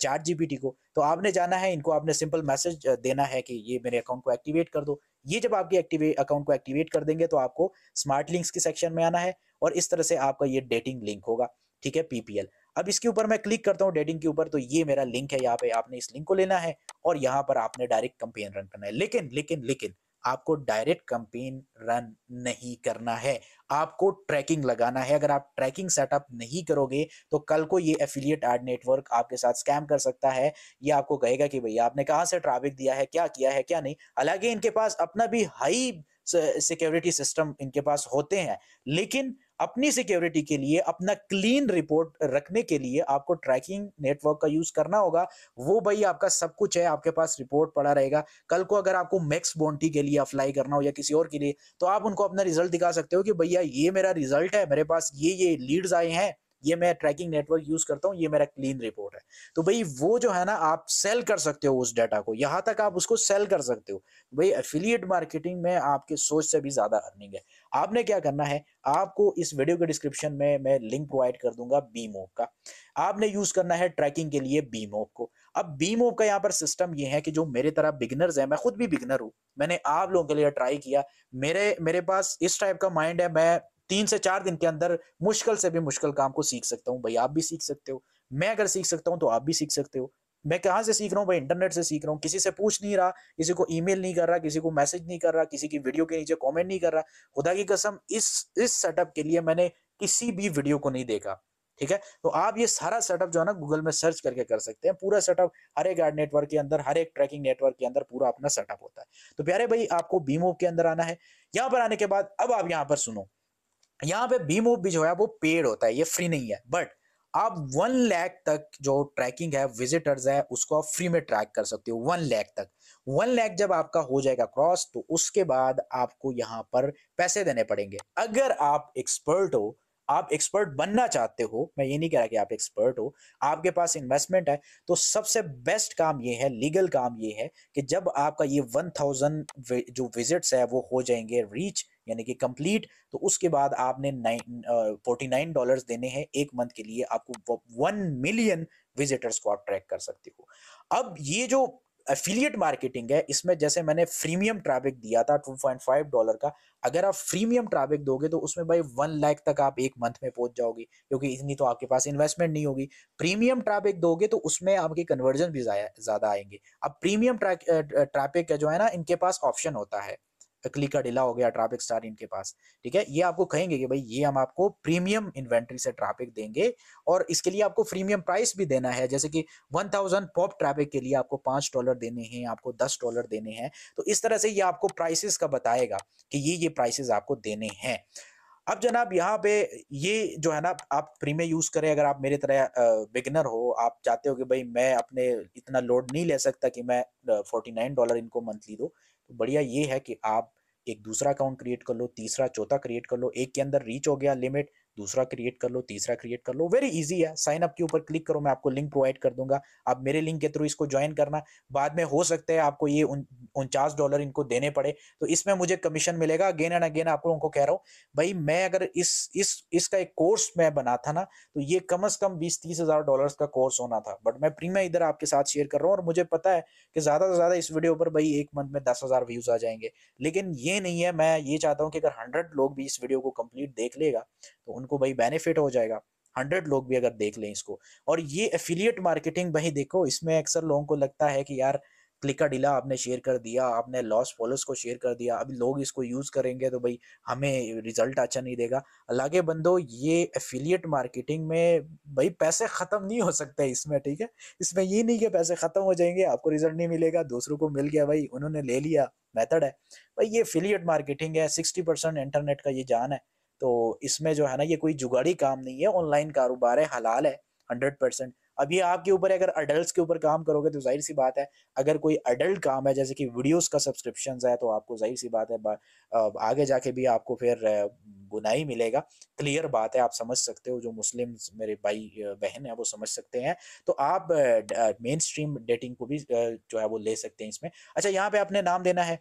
चार्ट जीपीटी को तो आपने जाना है इनको आपने सिंपल मैसेज देना है कि ये मेरे अकाउंट को एक्टिवेट कर दो ये जब आपके एक्टिवेट अकाउंट को एक्टिवेट कर देंगे तो आपको स्मार्ट लिंक्स के सेक्शन में आना है और इस तरह से आपका ये डेटिंग लिंक होगा ठीक है पीपीएल अब इसके ऊपर मैं क्लिक करता हूँ डेडिंग के ऊपर तो ये मेरा लिंक है यहाँ पे आपने इस लिंक को लेना है और यहाँ पर आपने डायरेक्ट कंपेन रन करना है लेकिन लेकिन लेकिन आपको डायरेक्ट कंपेन रन नहीं करना है आपको ट्रैकिंग लगाना है अगर आप ट्रैकिंग सेटअप नहीं करोगे तो कल को ये एफिलियट एड नेटवर्क आपके साथ स्कैम कर सकता है ये आपको कहेगा कि भैया आपने कहाँ से ट्रैफिक दिया है क्या किया है क्या नहीं हालांकि इनके पास अपना भी हाई सिक्योरिटी सिस्टम इनके पास होते हैं लेकिन अपनी सिक्योरिटी के लिए अपना क्लीन रिपोर्ट रखने के लिए आपको ट्रैकिंग नेटवर्क का यूज करना होगा वो भाई आपका सब कुछ है आपके पास रिपोर्ट पड़ा रहेगा कल को अगर आपको मैक्स बॉन्टी के लिए अप्लाई करना हो या किसी और के लिए तो आप उनको अपना रिजल्ट दिखा सकते हो कि भैया ये मेरा रिजल्ट है मेरे पास ये ये लीड्स आए हैं ये मैं ट्रैकिंग नेटवर्क यूज करता हूँ ये मेरा क्लीन रिपोर्ट है तो भाई वो जो है ना आप सेल कर सकते हो उस डाटा को यहाँ तक आप उसको सेल कर सकते हो भाई एफिलियट मार्केटिंग में आपके सोच से भी ज्यादा अर्निंग है आपने क्या करना है आपको इस वीडियो के डिस्क्रिप्शन में मैं लिंक प्रोवाइड कर दूंगा बीमोप का आपने यूज करना है ट्रैकिंग के लिए बीमोप को अब बीमोप का यहाँ पर सिस्टम ये है कि जो मेरे तरह बिगनर्स है मैं खुद भी बिगनर हूँ मैंने आप लोगों के लिए ट्राई किया मेरे मेरे पास इस टाइप का माइंड है मैं तीन से चार दिन के अंदर मुश्किल से भी मुश्किल काम को सीख सकता हूँ भाई आप भी सीख सकते हो मैं अगर सीख सकता हूँ तो आप भी सीख सकते हो मैं कहाँ से सीख रहा हूँ भाई इंटरनेट से सीख रहा हूँ किसी से पूछ नहीं रहा किसी को ईमेल नहीं कर रहा किसी को मैसेज नहीं कर रहा किसी की वीडियो के नीचे कमेंट नहीं कर रहा खुदा की कसम इस इस सेटअप के लिए मैंने किसी भी वीडियो को नहीं देखा ठीक है तो आप ये सारा सेटअप जो है ना गूगल में सर्च करके कर सकते हैं पूरा सेटअप हर एक एड नेटवर्क के अंदर हर एक ट्रैकिंग नेटवर्क के अंदर पूरा अपना सेटअप होता है तो प्यारे भाई आपको बीमो के अंदर आना है यहाँ पर आने के बाद अब आप यहाँ पर सुनो यहाँ पे बीम ऑफ भी जो है वो पेड होता है ये फ्री नहीं है बट आप वन लैख तक जो ट्रैकिंग है विजिटर्स है उसको आप फ्री में ट्रैक कर सकते हो वन लैख तक वन लैख जब आपका हो जाएगा क्रॉस तो उसके बाद आपको यहाँ पर पैसे देने पड़ेंगे अगर आप एक्सपर्ट हो आप एक्सपर्ट बनना चाहते हो मैं ये नहीं कह रहा कि आप एक्सपर्ट हो आपके पास इन्वेस्टमेंट है तो सबसे बेस्ट काम ये है लीगल काम ये है कि जब आपका ये वन थाउजेंड जो विजिट्स है वो हो जाएंगे रीच यानी कि कंप्लीट तो उसके बाद आपने फोर्टी नाइन डॉलर देने हैं एक मंथ के लिए आपको वन मिलियन विजिटर्स को आप ट्रैक कर सकते हो अब ये जो एफिलियट मार्केटिंग है इसमें जैसे मैंने फ्रीमियम ट्रैफिक दिया था 2.5 डॉलर का अगर आप फ्रीमियम ट्रैफिक दोगे तो उसमें भाई वन लाख तक आप एक मंथ में पहुंच जाओगे क्योंकि इतनी तो आपके पास इन्वेस्टमेंट नहीं होगी प्रीमियम ट्रैफिक दोगे तो उसमें आपके कन्वर्जन भी ज़्यादा आएंगे अब प्रीमियम ट्रैफिक जो है ना इनके पास ऑप्शन होता है तकली का डिला हो गया ट्राफिक स्टार इनके पास ठीक है ये आपको कहेंगे कि भाई ये हम आपको प्रीमियम इन्वेंट्री से ट्राफिक देंगे और इसके लिए आपको प्रीमियम प्राइस भी देना है जैसे कि वन थाउजेंड पॉप ट्रैफिक के लिए आपको पांच डॉलर देने हैं आपको दस डॉलर देने हैं तो इस तरह से ये आपको प्राइसिस का बताएगा कि ये ये प्राइसिस आपको देने हैं अब जनाब यहाँ पे ये जो है ना आप प्रीमियम यूज़ करें अगर आप मेरे तरह बिगनर हो आप चाहते हो कि भाई मैं अपने इतना लोड नहीं ले सकता कि मैं फोर्टी नाइन डॉलर इनको मंथली दो तो बढ़िया ये है कि आप एक दूसरा अकाउंट क्रिएट कर लो तीसरा चौथा क्रिएट कर लो एक के अंदर रीच हो गया लिमिट दूसरा क्रिएट कर लो तीसरा क्रिएट कर लो वेरी इजी है साइन अप के ऊपर क्लिक करो मैं आपको लिंक प्रोवाइड कर दूंगा आप मेरे लिंक के थ्रू इसको ज्वाइन करना बाद में हो सकता है आपको ये उनचास डॉलर इनको देने पड़े तो इसमें मुझे कमीशन मिलेगा अगेन एंड अगेन लोगों को कह रहा हूँ भाई मैं अगर इस इस इसका एक कोर्स मैं बना था ना तो ये कम अज कम बीस तीस हजार डॉलर का कोर्स होना था बट मैं प्रीमियम इधर आपके साथ शेयर कर रहा हूँ और मुझे पता है कि ज्यादा से ज्यादा इस वीडियो पर भाई एक मंथ में दस हजार व्यूज आ जाएंगे लेकिन ये नहीं है मैं ये चाहता हूँ कि अगर हंड्रेड लोग भी इस वीडियो को कंप्लीट देख लेगा तो उनको भाई बेनिफिट हो जाएगा हंड्रेड लोग भी अगर देख लें इसको और ये एफिलियट मार्केटिंग भाई देखो इसमें अक्सर लोगों को लगता है कि यार क्लिका डीला आपने शेयर कर दिया आपने लॉस फॉलोअर्स को शेयर कर दिया अभी लोग इसको यूज़ करेंगे तो भाई हमें रिजल्ट अच्छा नहीं देगा अल्लाह बंदो ये एफिलियट मार्केटिंग में भाई पैसे ख़त्म नहीं हो सकते इसमें ठीक है इसमें ये नहीं कि पैसे ख़त्म हो जाएंगे आपको रिजल्ट नहीं मिलेगा दूसरों को मिल गया भाई उन्होंने ले लिया मैथड है भाई ये एफिलियट मार्केटिंग है सिक्सटी परसेंट इंटरनेट का ये जान है तो इसमें जो है ना ये कोई जुगाड़ी काम नहीं है ऑनलाइन कारोबार है हलाल है हंड्रेड परसेंट अब ये आपके ऊपर अगर अडल्ट के ऊपर काम करोगे तो जाहिर सी बात है अगर कोई अडल्ट काम है जैसे कि वीडियोस का सब्सक्रिप्शन है तो आपको जाहिर सी बात है आगे जाके भी आपको फिर बुनाई मिलेगा क्लियर बात है आप समझ सकते हो जो मुस्लिम मेरे भाई बहन है वो समझ सकते हैं तो आप मेन स्ट्रीम डेटिंग को भी जो है वो ले सकते हैं इसमें अच्छा यहाँ पे आपने नाम देना है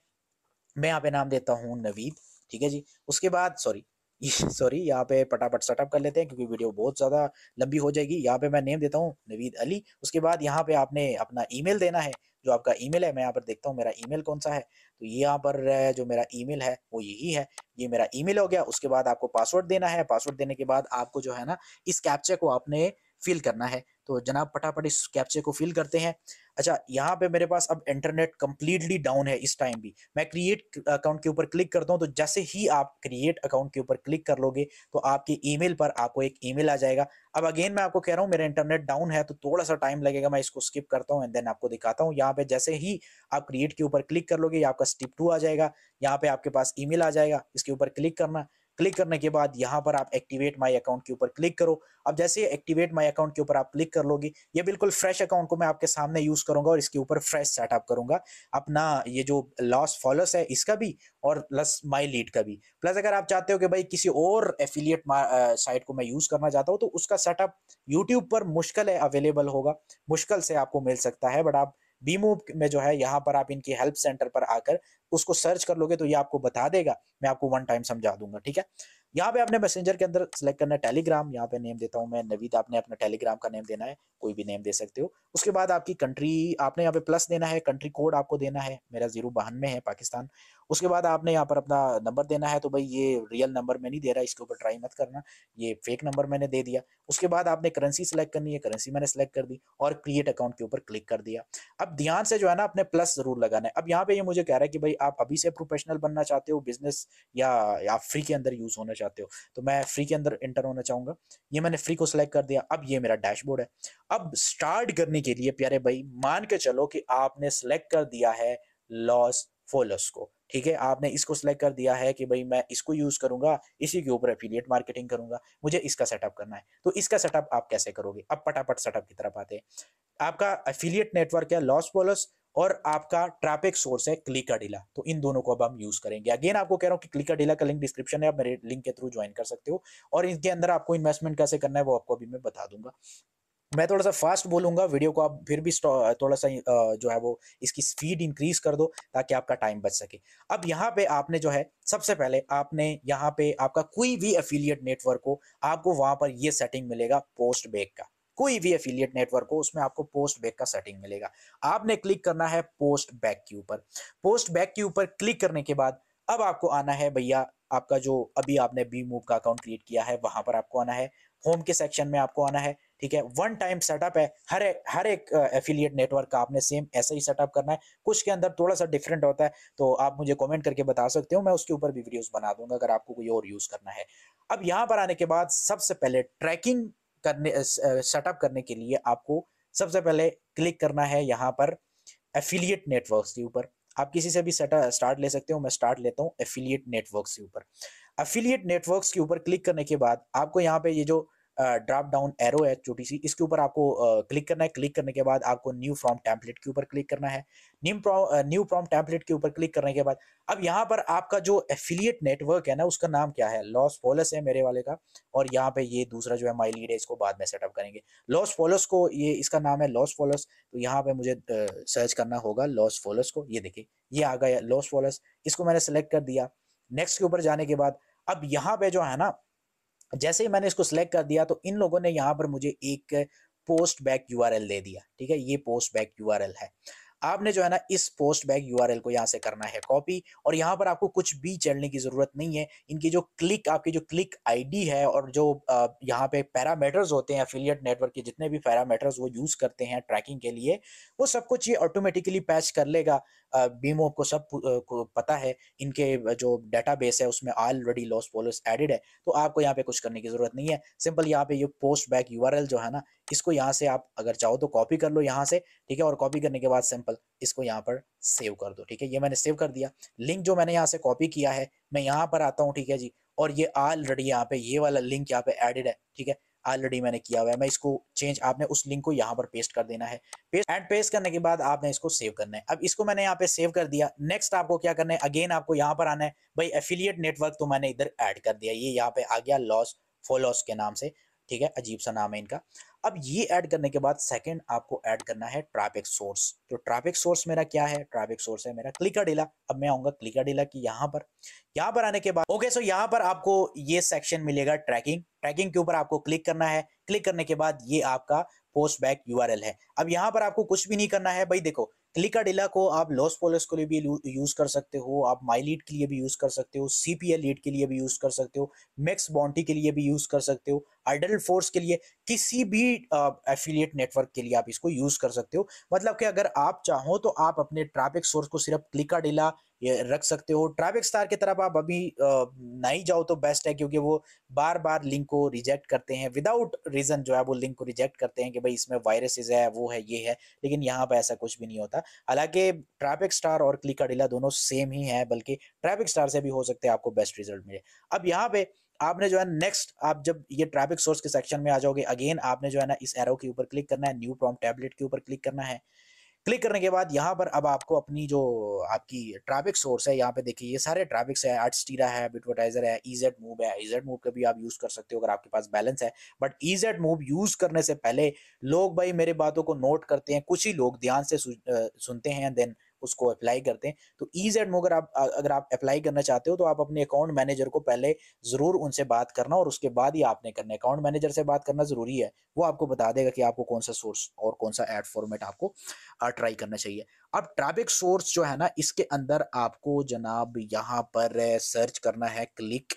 मैं यहाँ पे नाम देता हूँ नवीद ठीक है जी उसके बाद सॉरी सॉरी यहाँ पे पटापट सेटअप कर लेते हैं क्योंकि वीडियो बहुत ज़्यादा लंबी हो जाएगी यहाँ पे मैं नेम देता हूँ नवीद अली उसके बाद यहाँ पे आपने अपना ईमेल देना है जो आपका ईमेल है मैं यहाँ पर देखता हूँ मेरा ईमेल कौन सा है तो ये यहाँ पर जो मेरा ईमेल है वो यही है ये मेरा ईमेल हो गया उसके बाद आपको पासवर्ड देना है पासवर्ड देने के बाद आपको जो है ना इस कैप्चर को आपने फिल करना है तो जनाब फटाफट इस कैप्चे को फिल करते हैं अच्छा यहाँ पे मेरे पास अब इंटरनेट कम्प्लीटली डाउन है इस टाइम भी मैं क्रिएट अकाउंट के ऊपर क्लिक करता हूँ तो जैसे ही आप क्रिएट अकाउंट के ऊपर क्लिक कर लोगे तो आपके ईमेल पर आपको एक ईमेल आ जाएगा अब अगेन मैं आपको कह रहा हूँ मेरा इंटरनेट डाउन है तो थोड़ा सा टाइम लगेगा मैं इसको स्किप करता हूँ एंड देन आपको दिखाता हूँ यहाँ पे जैसे ही आप क्रिएट के ऊपर क्लिक कर लोगे आपका स्टिप टू आ जाएगा यहाँ पे आपके पास ई आ जाएगा इसके ऊपर क्लिक करना क्लिक करने के बाद यहाँ पर आप एक्टिवेट माई अकाउंट के ऊपर क्लिक करो अब जैसे एक्टिवेट माई अकाउंट के ऊपर आप क्लिक कर लोगे ये बिल्कुल फ्रेश अकाउंट को मैं आपके सामने यूज करूंगा और इसके ऊपर फ्रेश सेटअप करूंगा अपना ये जो लॉस फॉलोस है इसका भी और प्लस माई लीड का भी प्लस अगर आप चाहते हो कि भाई किसी और एफिलियट साइट को मैं यूज करना चाहता हूँ तो उसका सेटअप यूट्यूब पर मुश्किल है अवेलेबल होगा मुश्किल से आपको मिल सकता है बट आप बीमो में जो है यहाँ पर आप इनकी हेल्प सेंटर पर आकर उसको सर्च कर लोगे तो ये आपको बता देगा मैं आपको वन टाइम समझा दूंगा ठीक है यहाँ पे आपने मैसेंजर के अंदर सेलेक्ट करना है टेलीग्राम यहाँ पे नेम देता हूँ मैं नवीद आपने अपना टेलीग्राम का नेम देना है कोई भी नेम दे सकते हो उसके बाद आपकी कंट्री आपने यहाँ पे प्लस देना है कंट्री कोड आपको देना है मेरा जीरो बहन में है पाकिस्तान उसके बाद आपने यहाँ पर अपना नंबर देना है तो भाई ये रियल नंबर मैं नहीं दे रहा इसके ऊपर ट्राई मत करना ये फेक नंबर मैंने दे दिया उसके बाद आपने करेंसी सेलेक्ट करनी है करेंसी मैंने सेलेक्ट कर दी और क्रिएट अकाउंट के ऊपर क्लिक कर दिया अब ध्यान से जो है ना अपने प्लस जरूर लगाना है अब यहाँ पे ये मुझे कह रहा है कि भाई आप अभी से प्रोफेशनल बनना चाहते हो बिजनेस या आप फ्री के अंदर यूज होना चाहते हो तो मैं फ्री के अंदर एंटर होना चाहूंगा ये मैंने फ्री को सिलेक्ट कर दिया अब ये मेरा डैशबोर्ड है अब स्टार्ट करने के लिए प्यारे भाई मान के चलो कि आपने सेलेक्ट कर दिया है लॉस फोलस को ठीक है आपने इसको सिलेक्ट कर दिया है कि भाई मैं इसको यूज़ करूंगा इसी के ऊपर एफिलियट मार्केटिंग करूंगा मुझे इसका सेटअप करना है तो इसका सेटअप आप कैसे करोगे अब पटापट सेटअप की तरफ आते हैं आपका एफिलियट नेटवर्क है लॉस पोलस और आपका ट्रैफिक सोर्स है क्लिका डीला तो इन दोनों को अब हम यूज करेंगे अगेन आपको कह रहा हूँ कि क्लिका डीला का लिंक डिस्क्रिप्शन है आप मेरे लिंक के थ्रू ज्वाइन कर सकते हो और इनके अंदर आपको इन्वेस्टमेंट कैसे करना है वो आपको अभी मैं बता दूंगा मैं थोड़ा सा फास्ट बोलूंगा वीडियो को आप फिर भी थोड़ा सा जो है वो इसकी स्पीड इंक्रीज कर दो ताकि आपका टाइम बच सके अब यहाँ पे आपने जो है सबसे पहले आपने यहाँ पे आपका कोई भी अफिलियट नेटवर्क हो आपको वहां पर ये सेटिंग मिलेगा पोस्ट बैक का कोई भी अफिलियट नेटवर्क हो उसमें आपको पोस्ट बैक का सेटिंग मिलेगा आपने क्लिक करना है पोस्ट बैक के ऊपर पोस्ट बैक के ऊपर क्लिक करने के बाद अब आपको आना है भैया आपका जो अभी आपने बी मूव का अकाउंट क्रिएट किया है वहां पर आपको आना है होम के सेक्शन में आपको आना है ठीक है वन टाइम सेटअप है हर एक हर एक एफिलिएट नेटवर्क का आपने सेम ऐसा ही सेटअप करना है कुछ के अंदर थोड़ा सा डिफरेंट होता है तो आप मुझे कमेंट करके बता सकते हो मैं उसके ऊपर भी वीडियोस बना दूंगा अगर आपको कोई और यूज़ करना है अब यहाँ पर आने के बाद सबसे पहले ट्रैकिंग करने सेटअप करने के लिए आपको सबसे पहले क्लिक करना है यहाँ पर एफिलियट नेटवर्क के ऊपर आप किसी से भी सेटअप स्टार्ट ले सकते हो मैं स्टार्ट लेता हूँ एफिलियट नेटवर्क के ऊपर एफिलिएट नेटवर्क के ऊपर क्लिक करने के बाद आपको यहाँ पे ये जो ड्रॉप डाउन एरो है छोटी सी इसके ऊपर आपको क्लिक करना है क्लिक करने के बाद आपको न्यू फ्रॉम टैंपलेट के ऊपर क्लिक करना है न्यू प्रॉम न्यू टैंपलेट के ऊपर क्लिक करने के बाद अब यहाँ पर आपका जो एफिलिएट नेटवर्क है ना उसका नाम क्या है लॉस फॉलस है मेरे वाले का और यहाँ पे ये दूसरा जो है माई लीड है इसको बाद में सेटअप करेंगे लॉस फॉलस को ये इसका नाम है लॉस फॉलस तो यहाँ पे मुझे सर्च करना होगा लॉस फॉलस को ये देखिए ये आ गया लॉस फॉलस इसको मैंने सेलेक्ट कर दिया नेक्स्ट के ऊपर जाने के बाद अब यहाँ पे जो है ना जैसे ही मैंने इसको सिलेक्ट कर दिया तो इन लोगों ने यहाँ पर मुझे एक पोस्ट बैक यू दे दिया ठीक है ये पोस्ट बैक यू है आपने जो है ना इस पोस्ट बैक यू को यहाँ से करना है कॉपी और यहाँ पर आपको कुछ भी चढ़ने की ज़रूरत नहीं है इनकी जो क्लिक आपकी जो क्लिक आईडी है और जो यहाँ पे पैरामीटर्स होते हैं एफिलियट नेटवर्क के जितने भी पैरामीटर्स वो यूज़ करते हैं ट्रैकिंग के लिए वो सब कुछ ये ऑटोमेटिकली पैच कर लेगा बीमो को सब को पता है इनके जो बेस है उसमें ऑलरेडी लॉस पॉलिस एडिड है तो आपको यहाँ पे कुछ करने की जरूरत नहीं है सिंपल यहाँ पे ये पोस्ट बैक यू जो है ना इसको यहाँ से आप अगर चाहो तो कॉपी कर लो यहाँ से ठीक है और कॉपी करने के बाद सिंपल इसको यहाँ पर सेव कर दो ठीक है ये मैंने सेव कर दिया लिंक जो मैंने यहाँ से कॉपी किया है मैं यहाँ पर आता हूँ ठीक है जी और ये ऑलरेडी यहाँ पे ये वाला लिंक यहाँ पे एडिड है ठीक है ऑलरेडी मैंने किया हुआ है मैं इसको चेंज आपने उस लिंक को यहाँ पर पेस्ट कर देना है पेस्ट एंड पेस्ट करने के बाद आपने इसको सेव करना है अब इसको मैंने यहाँ पे सेव कर दिया नेक्स्ट आपको क्या करना है अगेन आपको यहाँ पर आना है भाई एफिलियट नेटवर्क तो मैंने इधर ऐड कर दिया ये यहाँ पे आ गया लॉस फोलॉस के नाम से ठीक है अजीब सा नाम है इनका अब ये ऐड करने के बाद सेकंड आपको ऐड करना है ट्रैफिक सोर्स तो ट्रैफिक सोर्स मेरा क्या है ट्रैफिक सोर्स है मेरा क्लिकर डीला अब मैं आऊंगा क्लिकर डीला की यहाँ पर यहाँ पर आने के बाद ओके सो यहाँ पर आपको ये सेक्शन मिलेगा ट्रैकिंग ट्रैकिंग के ऊपर आपको क्लिक करना है क्लिक करने के बाद ये आपका पोस्ट बैक यू है अब यहाँ पर आपको कुछ भी नहीं करना है भाई देखो क्लिकाडिला को आप लॉस पोलस के लिए भी यूज़ कर सकते हो आप माइलीड के लिए भी यूज़ कर सकते हो सी पी लीड के लिए भी यूज़ कर सकते हो मैक्स बॉन्टी के लिए भी यूज़ कर सकते हो आइडल फोर्स के लिए किसी भी एफिलिएट नेटवर्क के लिए आप इसको यूज़ कर सकते हो मतलब कि अगर आप चाहो तो आप अपने ट्रैफिक सोर्स को सिर्फ क्लिकाडिला ये रख सकते हो ट्रैफिक स्टार की तरफ आप अभी नहीं जाओ तो बेस्ट है क्योंकि वो बार बार लिंक को रिजेक्ट करते हैं विदाउट रीजन जो है वो लिंक को रिजेक्ट करते हैं कि भाई इसमें वायरसेस है वो है ये है लेकिन यहाँ पर ऐसा कुछ भी नहीं होता हालांकि ट्रैफिक स्टार और क्लिकाडिला दोनों सेम ही है बल्कि ट्रैफिक स्टार से भी हो सकते हैं आपको बेस्ट रिजल्ट मिले अब यहाँ पे आपने जो है नेक्स्ट आप जब ये ट्रैफिक सोर्स के सेक्शन में आ जाओगे अगेन आपने जो है ना इस एरो के ऊपर क्लिक करना है न्यू प्रॉम टैबलेट के ऊपर क्लिक करना है क्लिक करने के बाद यहाँ पर अब आपको अपनी जो आपकी ट्रैफिक सोर्स है यहाँ पे देखिए ये सारे ट्रैफिक्स है आर्टस्टीरा है बिटवर्टाइजर e है ईजेड मूव है ईजेड मूव का भी आप यूज़ कर सकते हो अगर आपके पास बैलेंस है बट ईजेड मूव यूज़ करने से पहले लोग भाई मेरे बातों को नोट करते हैं कुछ ही लोग ध्यान से सुनते हैं देन उसको अप्लाई करते हैं तो ईज एट मोगर आप अगर आप अप्लाई करना चाहते हो तो आप अपने अकाउंट मैनेजर को पहले ज़रूर उनसे बात करना और उसके बाद ही आपने करना है अकाउंट मैनेजर से बात करना ज़रूरी है वो आपको बता देगा कि आपको कौन सा सोर्स और कौन सा एड फॉर्मेट आपको ट्राई करना चाहिए अब ट्रैफिक सोर्स जो है ना इसके अंदर आपको जनाब यहाँ पर सर्च करना है क्लिक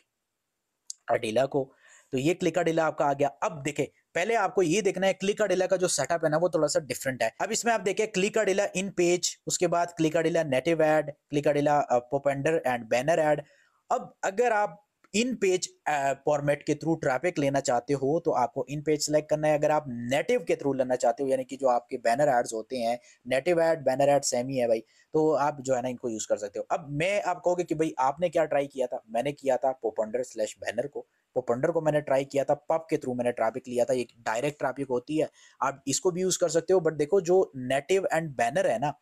अडीला को तो ये क्लिक अडीला आपका आ गया अब देखे पहले आपको ये देखना है क्लिक अडिला का जो सेटअप है ना वो थोड़ा सा डिफरेंट है अब इसमें आप देखिए क्लिक अडिला इन पेज उसके बाद click Adilla native ad click Adilla popunder and banner ad अब अगर आप इन पेज फॉर्मेट के थ्रू ट्रैफिक लेना चाहते हो तो आपको इन पेज सेलेक्ट करना है अगर आप नेटिव के थ्रू लेना चाहते हो यानी कि जो आपके बैनर एड्स होते हैं native ad banner ad same ही है भाई तो आप जो है ना इनको यूज़ कर सकते हो अब मैं आप कहोगे कि भाई आपने क्या ट्राई किया था मैंने किया था पोपंडर स्लैश बैनर को पंडर को मैंने ट्राई किया था पब के थ्रू मैंने ट्रैफिक लिया था एक डायरेक्ट ट्रैफिक होती है आप इसको भी यूज कर सकते हो बट देखो जो नेटिव एंड बैनर है ना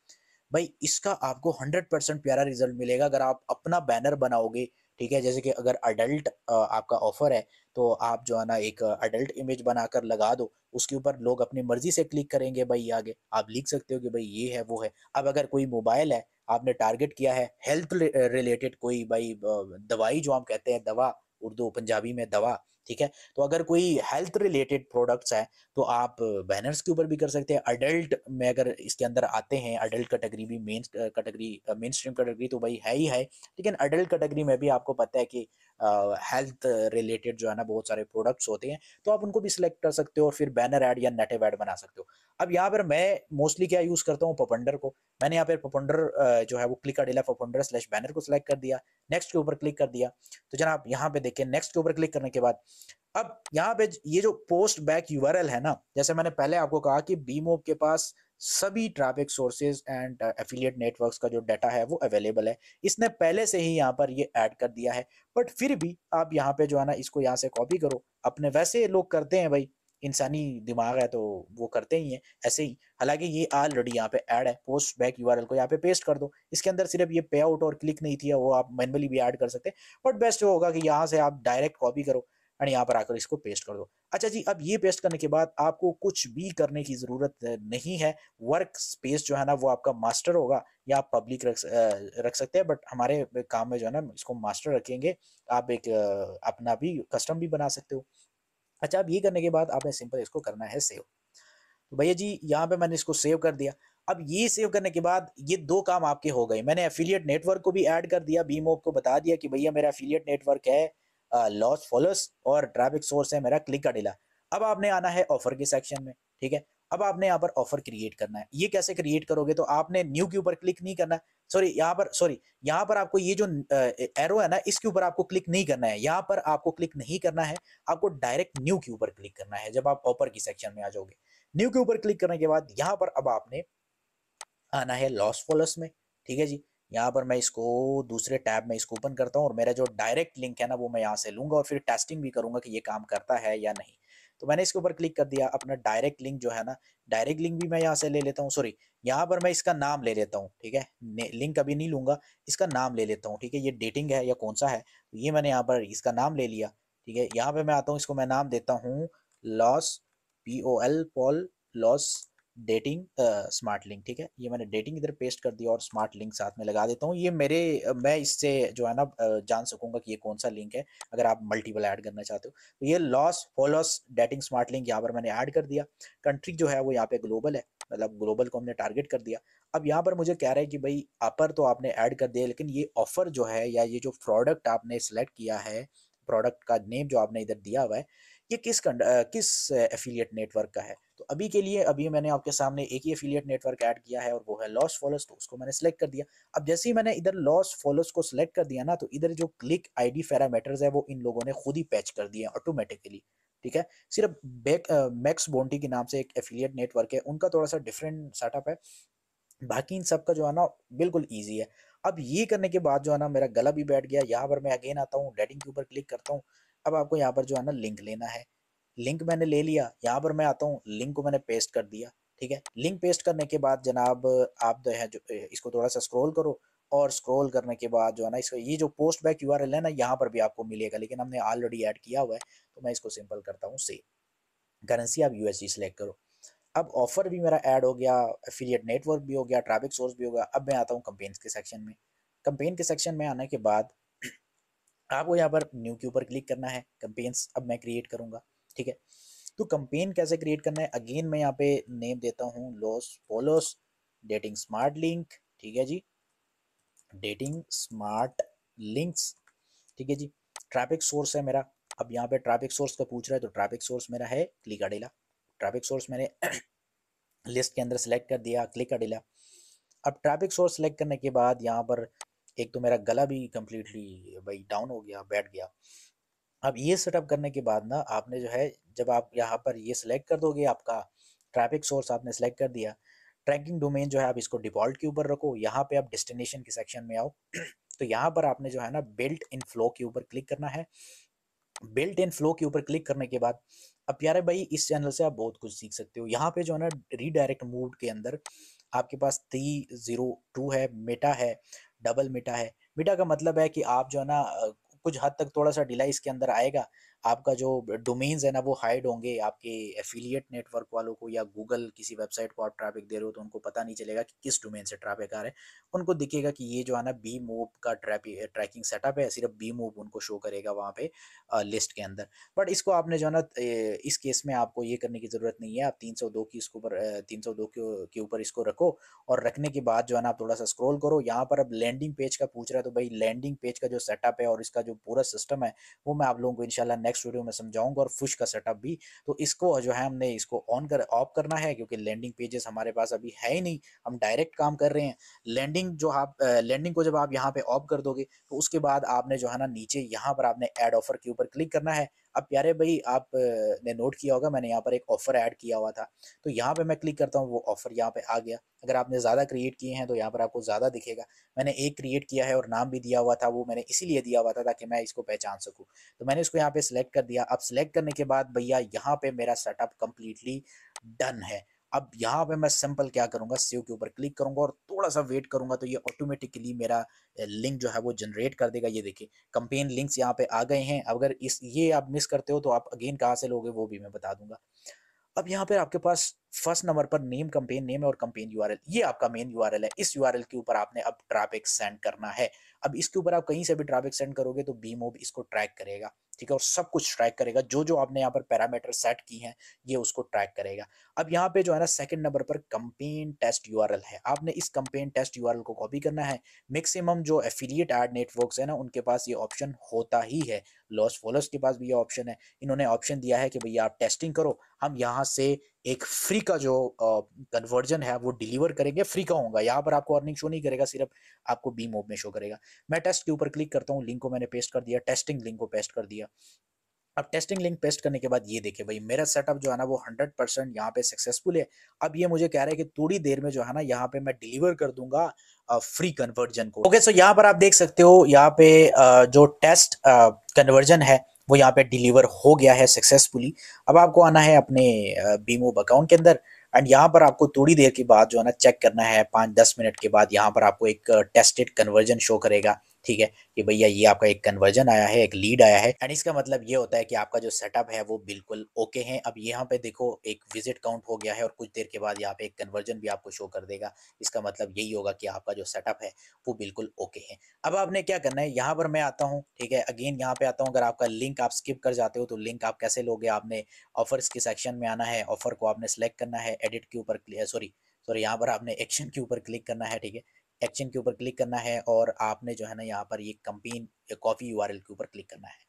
भाई इसका आपको 100% प्यारा रिजल्ट मिलेगा अगर आप अपना बैनर बनाओगे ठीक है जैसे कि अगर अडल्ट आपका ऑफर है तो आप जो है ना एक अडल्ट इमेज बनाकर लगा दो उसके ऊपर लोग अपनी मर्जी से क्लिक करेंगे भाई आगे आप लिख सकते हो कि भाई ये है वो है अब अगर कोई मोबाइल है आपने टारगेट किया है हेल्थ रिलेटेड कोई भाई दवाई जो हम कहते हैं दवा उर्दू पंजाबी में दवा ठीक है तो अगर कोई हेल्थ रिलेटेड प्रोडक्ट्स है तो आप बैनर्स के ऊपर भी कर सकते हैं अडल्ट में अगर इसके अंदर आते हैं अडल्ट कैटेगरी भी main category main stream category तो भाई है ही है लेकिन अडल्ट कैटेगरी में भी आपको पता है कि हेल्थ रिलेटेड जो है ना बहुत सारे प्रोडक्ट्स होते हैं तो आप उनको भी सिलेक्ट कर सकते हो और फिर बैनर एड या नेटिव एड बना सकते हो अब यहाँ पर मैं मोस्टली क्या यूज़ करता हूँ पपंडर को मैंने यहाँ पर पपंडर जो है वो Clickadilla popunder slash banner को सिलेक्ट कर दिया नेक्स्ट के ऊपर क्लिक कर दिया तो आप यहाँ पे देखें नेक्स्ट के ऊपर क्लिक करने के बाद अब यहाँ पे ये जो पोस्ट बैक यू है ना जैसे मैंने पहले आपको कहा कि बीमो के पास सभी traffic sources and affiliate networks का जो डाटा है वो अवेलेबल है इसने पहले से ही यहाँ पर ये ऐड कर दिया है बट फिर भी आप यहाँ पे जो है ना इसको यहाँ से कॉपी करो अपने वैसे लोग करते हैं भाई इंसानी दिमाग है तो वो करते ही हैं ऐसे ही हालांकि ये ऑलरेडी यहाँ पे ऐड है पोस्ट बैक यू को यहाँ पे पेस्ट कर दो इसके अंदर सिर्फ ये पे आउट और क्लिक नहीं थी वो आप मैनुअली भी ऐड कर सकते बट बेस्ट होगा कि यहाँ से आप डायरेक्ट कॉपी करो एंड यहाँ पर आकर इसको पेस्ट कर दो अच्छा जी अब ये पेस्ट करने के बाद आपको कुछ भी करने की ज़रूरत नहीं है वर्क स्पेस जो है ना वो आपका मास्टर होगा या आप पब्लिक रख रख सकते हैं बट हमारे काम में जो है ना इसको मास्टर रखेंगे आप एक अपना भी कस्टम भी बना सकते हो अच्छा अब ये करने के बाद आपने सिंपल इसको करना है सेव तो भैया जी यहाँ पे मैंने इसको सेव कर दिया अब ये सेव करने के बाद ये दो काम आपके हो गए मैंने एफिलियट नेटवर्क को भी ऐड कर दिया बीमोप को बता दिया कि भैया मेरा एफिलियट नेटवर्क है लॉस फॉलोस और ट्रैफिक सोर्स है मेरा क्लिक का डेला अब आपने आना है ऑफर के सेक्शन में ठीक है अब आपने यहाँ पर ऑफर क्रिएट करना है ये कैसे क्रिएट करोगे तो आपने न्यू के ऊपर क्लिक नहीं करना सॉरी यहाँ पर सॉरी यहाँ पर आपको ये जो एरो है ना इसके ऊपर आपको क्लिक नहीं करना है यहाँ पर आपको क्लिक नहीं करना है आपको डायरेक्ट न्यू के ऊपर क्लिक करना है जब आप ऑफर की सेक्शन में आ जाओगे न्यू के ऊपर क्लिक करने के बाद यहाँ पर अब आपने आना है लॉस फॉलोस में ठीक है जी यहाँ पर मैं इसको दूसरे टैब में इसको ओपन करता हूँ और मेरा जो डायरेक्ट लिंक है ना वो मैं यहाँ से लूँगा और फिर टेस्टिंग भी करूँगा कि ये काम करता है या नहीं तो मैंने इसके ऊपर क्लिक कर दिया अपना डायरेक्ट लिंक जो है ना डायरेक्ट लिंक भी मैं यहाँ से ले लेता हूँ सॉरी यहाँ पर मैं इसका नाम ले लेता हूँ ठीक है लिंक अभी नहीं लूँगा इसका नाम ले लेता हूँ ठीक है ये डेटिंग है या कौन सा है तो ये मैंने यहाँ पर इसका नाम ले लिया ठीक है यहाँ पर मैं आता हूँ इसको मैं नाम देता हूँ los P O L pollos dating smart link ठीक है ये मैंने डेटिंग इधर पेस्ट कर दिया और स्मार्ट लिंक साथ में लगा देता हूँ ये मेरे मैं इससे जो है ना जान सकूंगा कि ये कौन सा लिंक है अगर आप मल्टीपल ऐड करना चाहते हो तो ये LosPollos dating smart link यहाँ पर मैंने ऐड कर दिया कंट्री जो है वो यहाँ पे ग्लोबल है मतलब ग्लोबल को हमने टारगेट कर दिया अब यहाँ पर मुझे कह रहा है कि भाई अपर तो आपने ऐड कर दिया लेकिन ये ऑफर जो है या ये जो प्रोडक्ट आपने सेलेक्ट किया है प्रोडक्ट का नेम जो आपने इधर दिया हुआ है ये किस कंड किस एफिलिएट नेटवर्क का है अभी के लिए अभी मैंने आपके सामने एक ही एफिलियट नेटवर्क ऐड किया है और वो है लॉस फॉलोस तो उसको मैंने सेलेक्ट कर दिया अब जैसे ही मैंने इधर लॉस फॉलोस को सिलेक्ट कर दिया ना तो इधर जो क्लिक आईडी पैरामीटर्स है वो इन लोगों ने खुद ही पैच कर दिए ऑटोमेटिकली ठीक है सिर्फ मैक्स बोन्टी के नाम से एक एफिलियट नेटवर्क है उनका थोड़ा सा डिफरेंट सेटअप है बाकी इन सब का जो है ना बिल्कुल ईजी है अब ये करने के बाद जो है ना मेरा गला भी बैठ गया यहाँ पर मैं अगेन आता हूँ डेटिंग के ऊपर क्लिक करता हूँ अब आपको यहाँ पर जो है ना लिंक लेना है लिंक मैंने ले लिया यहाँ पर मैं आता हूँ लिंक को मैंने पेस्ट कर दिया ठीक है लिंक पेस्ट करने के बाद जनाब आप जो है इसको थोड़ा सा स्क्रोल करो और स्क्रोल करने के बाद जो है ना इसका ये जो पोस्ट बैक यू है ना यहाँ पर भी आपको मिलेगा लेकिन हमने ऑलरेडी ऐड किया हुआ है तो मैं इसको सिंपल करता हूँ सेव करेंसी आप यू सेलेक्ट करो अब ऑफर भी मेरा ऐड हो गया एफिलियट नेटवर्क भी हो गया ट्रैफिक सोर्स भी हो गया अब मैं आता हूँ कंपेन्स के सेक्शन में कंपेन के सेक्शन में आने के बाद आपको यहाँ पर न्यू के ऊपर क्लिक करना है कंपेन्स अब मैं क्रिएट करूँगा ठीक है तो कंपेन कैसे क्रिएट करना है अगेन मैं यहाँ पे नेम देता हूँ LosPollos dating smart link ठीक है जी डेटिंग स्मार्ट लिंक्स ठीक है जी ट्रैफिक सोर्स है मेरा अब यहाँ पे ट्रैफिक सोर्स का पूछ रहा है तो ट्रैफिक सोर्स मेरा है क्लिक अडेला ट्रैफिक सोर्स मैंने लिस्ट के अंदर सेलेक्ट कर दिया क्लिक अडेला अब ट्रैफिक सोर्स सेलेक्ट करने के बाद यहाँ पर एक तो मेरा गला भी कम्प्लीटली भाई डाउन हो गया बैठ गया अब ये सेटअप करने के बाद ना आपने जो है जब आप यहाँ पर ये सिलेक्ट कर दोगे आपका ट्रैफिक सोर्स आपने सेलेक्ट कर दिया ट्रैकिंग डोमेन जो है आप इसको डिफॉल्ट के ऊपर रखो यहाँ पे आप डेस्टिनेशन के सेक्शन में आओ तो यहाँ पर आपने जो है ना बिल्ट इन फ्लो के ऊपर क्लिक करना है बिल्ट इन फ्लो के ऊपर क्लिक करने के बाद अब प्यारे भाई इस चैनल से आप बहुत कुछ सीख सकते हो यहाँ पे जो है ना रीडायरेक्ट मूव के अंदर आपके पास थ्री जीरो टू है मेटा है डबल मेटा है मेटा का मतलब है कि आप जो है ना कुछ हद तक थोड़ा सा डिले इसके अंदर आएगा आपका जो डोमेन्स है ना वो हाइड होंगे आपके एफिलिएट नेटवर्क वालों को या गूगल किसी वेबसाइट को आप ट्रैफिक दे रहे हो तो उनको पता नहीं चलेगा कि किस डोमेन से ट्रैफिक आ रहा है उनको दिखेगा कि ये जो है ना बी मूव का ट्रैकिंग सेटअप eh, है सिर्फ बी मूव उनको शो करेगा वहाँ पे लिस्ट के अंदर बट इसको आपने जो है ना इस केस में आपको ये करने की ज़रूरत नहीं है आप तीन की इसके ऊपर तीन के ऊपर इसको रखो और रखने के बाद जो है ना आप थोड़ा सा स्क्रोल करो यहाँ पर अब लैंडिंग पेज का पूछ रहा है तो भाई लैंडिंग पेज का जो सेटअप है और इसका जो पूरा सिस्टम है वो मैं आप लोगों को इनशाला नेक्स्ट वीडियो में समझाऊंगा और फुश का सेटअप भी तो इसको जो है हमने इसको ऑन कर ऑफ करना है क्योंकि लैंडिंग पेजेस हमारे पास अभी है ही नहीं हम डायरेक्ट काम कर रहे हैं लैंडिंग जो आप लैंडिंग को जब आप यहाँ पे ऑफ कर दोगे तो उसके बाद आपने जो है ना नीचे यहाँ पर आपने एड ऑफर के ऊपर क्लिक करना है अब प्यारे भाई आप ने नोट किया होगा मैंने यहाँ पर एक ऑफर ऐड किया हुआ था तो यहाँ पे मैं क्लिक करता हूँ वो ऑफर यहाँ पे आ गया अगर आपने ज़्यादा क्रिएट किए हैं तो यहाँ पर आपको ज़्यादा दिखेगा मैंने एक क्रिएट किया है और नाम भी दिया हुआ था वो मैंने इसीलिए दिया हुआ था ताकि मैं इसको पहचान सकूँ तो मैंने इसको यहाँ पे सिलेक्ट कर दिया अब सिलेक्ट करने के बाद भैया यहाँ पे मेरा सेटअप कम्प्लीटली डन है अब यहाँ पे मैं सिंपल क्या करूँगा सेव के ऊपर क्लिक करूँगा और थोड़ा सा वेट करूँगा तो ये ऑटोमेटिकली मेरा लिंक जो है वो जनरेट कर देगा ये देखिए कंपेन लिंक्स यहाँ पे आ गए हैं अगर इस ये आप मिस करते हो तो आप अगेन कहाँ से लोगे वो भी मैं बता दूंगा अब यहाँ पे आपके पास फर्स्ट नंबर पर नेम कंपेन नेम और कंपेन यू ये आपका मेन यू है इस यू के ऊपर आपने अब ट्रैफिक सेंड करना है अब इसके ऊपर आप कहीं से भी ट्रैफिक सेंड करोगे तो बीमोब इसको ट्रैक करेगा ठीक है और सब कुछ ट्रैक करेगा जो जो आपने यहाँ पर पैरामीटर सेट की हैं ये उसको ट्रैक करेगा अब यहाँ पे जो है ना सेकंड नंबर पर कंपेन टेस्ट यूआरएल है आपने इस कंपेन टेस्ट यूआरएल को कॉपी करना है मैक्सिमम जो एफिलिएट एड नेटवर्क्स है ना उनके पास ये ऑप्शन होता ही है लॉस फॉलोअर्स के पास भी ये ऑप्शन है इन्होंने ऑप्शन दिया है कि भैया आप टेस्टिंग करो हम यहाँ से एक फ्री का जो कन्वर्जन है वो डिलीवर करेंगे फ्री का होगा यहाँ पर आपको अर्निंग शो नहीं करेगा सिर्फ आपको बी मोब में शो करेगा मैं टेस्ट के ऊपर क्लिक करता हूँ लिंक को मैंने पेस्ट कर दिया टेस्टिंग लिंक को पेस्ट कर दिया अब टेस्टिंग लिंक पेस्ट करने के बाद ये देखे भाई मेरा सेटअप जो है ना वो हंड्रेड परसेंट यहाँ पे सक्सेसफुल है अब ये मुझे कह रहा है कि थोड़ी देर में जो है ना यहाँ पे मैं डिलीवर कर दूंगा फ्री कन्वर्जन को ओके सो यहाँ पर आप देख सकते हो यहाँ पे जो टेस्ट कन्वर्जन है वो यहाँ पे डिलीवर हो गया है सक्सेसफुली अब आपको आना है अपने बीमो अकाउंट के अंदर एंड यहाँ पर आपको थोड़ी देर के बाद जो है ना चेक करना है पाँच दस मिनट के बाद यहाँ पर आपको एक टेस्टेड कन्वर्जन शो करेगा ठीक है कि भैया ये आपका एक कन्वर्जन आया है एक लीड आया है एंड इसका मतलब ये होता है कि आपका जो सेटअप है वो बिल्कुल ओके है अब यहाँ पे देखो एक विजिट काउंट हो गया है और कुछ देर के बाद यहाँ पे एक कन्वर्जन भी आपको शो कर देगा इसका मतलब यही होगा कि आपका जो सेटअप है वो बिल्कुल ओके है अब आपने क्या करना है यहाँ पर मैं आता हूँ ठीक है अगेन यहाँ पे आता हूँ अगर आपका लिंक आप स्किप कर जाते हो तो लिंक आप कैसे लोगे आपने ऑफर्स के सेक्शन में आना है ऑफर को आपने सेलेक्ट करना है एडिट के ऊपर सॉरी सॉरी यहाँ पर आपने एक्शन के ऊपर क्लिक करना है ठीक है एक्शन के ऊपर क्लिक करना है और आपने जो है ना यहाँ पर ये कंपेन कॉफी यू के ऊपर क्लिक करना है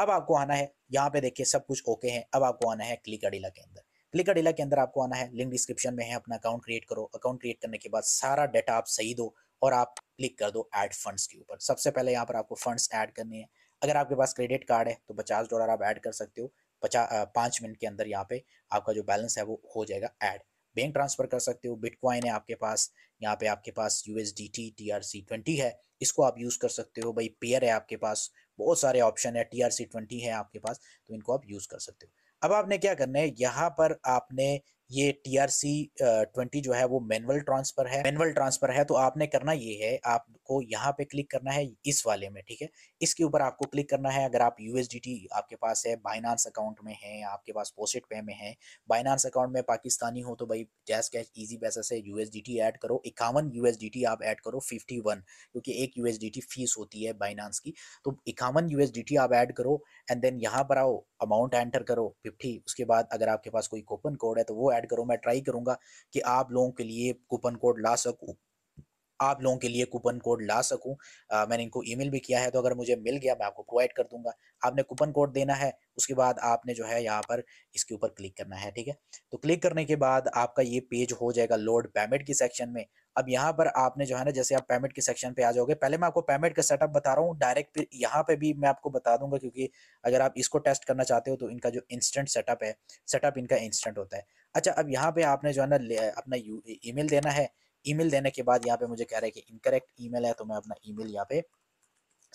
अब आपको आना है यहाँ पे देखिए सब कुछ ओके है अब आपको आना है क्लिक अडीला के अंदर क्लिक अडीला के अंदर आपको आना है लिंक डिस्क्रिप्शन में है अपना अकाउंट क्रिएट करो अकाउंट क्रिएट करने के बाद सारा डाटा आप सही दो और आप क्लिक कर दो ऐड फंड्स के ऊपर सबसे पहले यहाँ पर आपको फंड्स ऐड करने हैं अगर आपके पास क्रेडिट कार्ड है तो पचास डॉलर आप ऐड कर सकते हो पचास पाँच मिनट के अंदर यहाँ पे आपका जो बैलेंस है वो हो जाएगा ऐड बैंक ट्रांसफ़र कर सकते हो बिटकॉइन है आपके पास यहाँ पे आपके पास U S D T T R C twenty है इसको आप यूज़ कर सकते हो भाई पेयर है आपके पास बहुत सारे ऑप्शन है टी आर सी ट्वेंटी है आपके पास तो इनको आप यूज़ कर सकते हो अब आपने क्या करना है यहाँ पर आपने ये टी आर सी ट्वेंटी जो है वो मैनुअल ट्रांसफर है मैनुअल ट्रांसफर है तो आपने करना ये है आपको यहाँ पे क्लिक करना है इस वाले में ठीक है इसके ऊपर आपको क्लिक करना है अगर आप यूएसडीटी आपके पास है बाइनांस अकाउंट में है आपके पास पोस्टेड पे में है बाइनांस अकाउंट में पाकिस्तानी हो तो भाई जैस कैश ईजी पैसा से यूएसडीटी ऐड करो इक्यावन यूएसडीटी आप ऐड करो फिफ्टी वन क्योंकि एक यूएसडीटी फीस होती है बाइनांस की तो इक्यावन यूएसडीटी आप ऐड करो एंड देन यहाँ पर आओ अमाउंट एंटर करो फिफ्टी उसके बाद अगर आपके पास कोई कूपन कोड है तो वो ऐड करो मैं ट्राई करूंगा कि आप लोगों के लिए कूपन कोड ला सकूं आप लोगों के लिए कूपन कोड ला सकूं आ, मैंने इनको ईमेल भी किया है तो अगर मुझे मिल गया मैं आपको प्रोवाइड कर दूंगा आपने कूपन कोड देना है उसके बाद आपने जो है यहाँ पर इसके ऊपर क्लिक करना है ठीक है तो क्लिक करने के बाद आपका ये पेज हो जाएगा लोड पेमेंट की सेक्शन में अब यहाँ पर आपने जो है ना जैसे आप पेमेंट के सेक्शन पे आ जाओगे पहले मैं आपको पेमेंट का सेटअप बता रहा हूँ डायरेक्ट फिर यहाँ पे भी मैं आपको बता दूंगा क्योंकि अगर आप इसको टेस्ट करना चाहते हो तो इनका जो इंस्टेंट सेटअप है सेटअप इनका इंस्टेंट होता है अच्छा अब यहाँ पे आपने जो है ना अपना ईमेल देना है ईमेल देने के बाद यहाँ पे मुझे कह रहा है कि इनकरेक्ट ईमेल है तो मैं अपना ईमेल यहाँ पे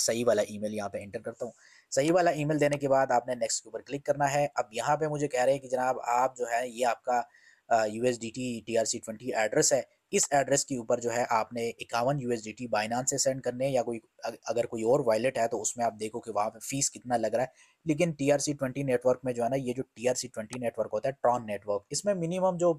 सही वाला ईमेल यहाँ पे एंटर करता हूँ सही वाला ईमेल देने के बाद आपने नेक्स्ट के ऊपर क्लिक करना है अब यहाँ पे मुझे कह रहे हैं कि जनाब आप जो है ये आपका U S D T T R C twenty address है इस एड्रेस के ऊपर जो है आपने इक्यावन U S D T Binance से सेंड करने या कोई अगर कोई और वॉलेट है तो उसमें आप देखो कि वहाँ पे फीस कितना लग रहा है लेकिन T R C twenty network में जो है ना ये जो T R C twenty network होता है ट्रॉन नेटवर्क इसमें मिनिमम जो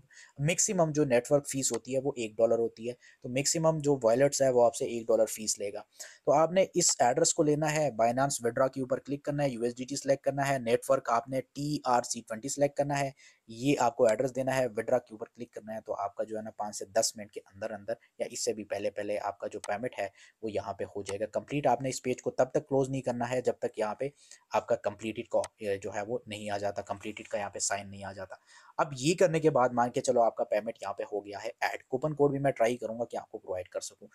मैक्सिमम जो नेटवर्क फीस होती है वो एक डॉलर होती है तो मैक्सिमम जो वॉलेट्स है वो आपसे एक डॉलर फीस लेगा तो आपने इस एड्रेस को लेना है बाइनांस विड्रॉ के ऊपर क्लिक करना है यूएसडीटी सेलेक्ट करना है नेटवर्क आपने T R C twenty select करना है ये आपको एड्रेस देना है विड्रा के ऊपर क्लिक करना है तो आपका जो है ना पाँच से दस मिनट के अंदर अंदर या इससे भी पहले पहले आपका जो पेमेंट है वो यहाँ पे हो जाएगा कंप्लीट आपने इस पेज को तब तक क्लोज नहीं करना है जब तक यहाँ पे आपका कंप्लीटेड का जो है वो नहीं आ जाता कंप्लीटेड का यहाँ पे साइन नहीं आ जाता अब ये करने के बाद मान के चलो आपका पेमेंट यहाँ पे हो गया है ऐड कूपन कोड भी मैं ट्राई करूंगा कि आपको प्रोवाइड कर सकूँ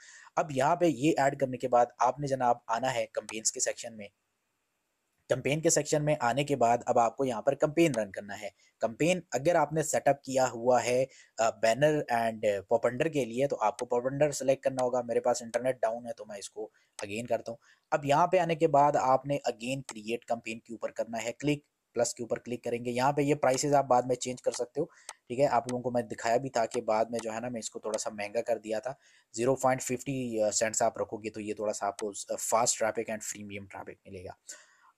अब यहाँ पे ये ऐड करने के बाद आपने जनाब आना है कंपेन्स के सेक्शन में कंपेन के सेक्शन में आने के बाद अब आपको यहाँ पर कंपेन रन करना है कंपेन अगर आपने सेटअप किया हुआ है बैनर एंड पॉपंडर के लिए तो आपको पॉपंडर सेलेक्ट करना होगा मेरे पास इंटरनेट डाउन है तो मैं इसको अगेन करता हूँ अब यहाँ पे आने के बाद आपने अगेन क्रिएट कंपेन के ऊपर करना है क्लिक प्लस के ऊपर क्लिक करेंगे यहाँ पे ये प्राइसेस आप बाद में चेंज कर सकते हो ठीक है आप लोगों को मैं दिखाया भी था कि बाद में जो है ना मैं इसको थोड़ा सा महंगा कर दिया था जीरो पॉइंट फिफ्टी सेंट्स आप रखोगे तो ये थोड़ा सा आपको fast traffic and premium traffic मिलेगा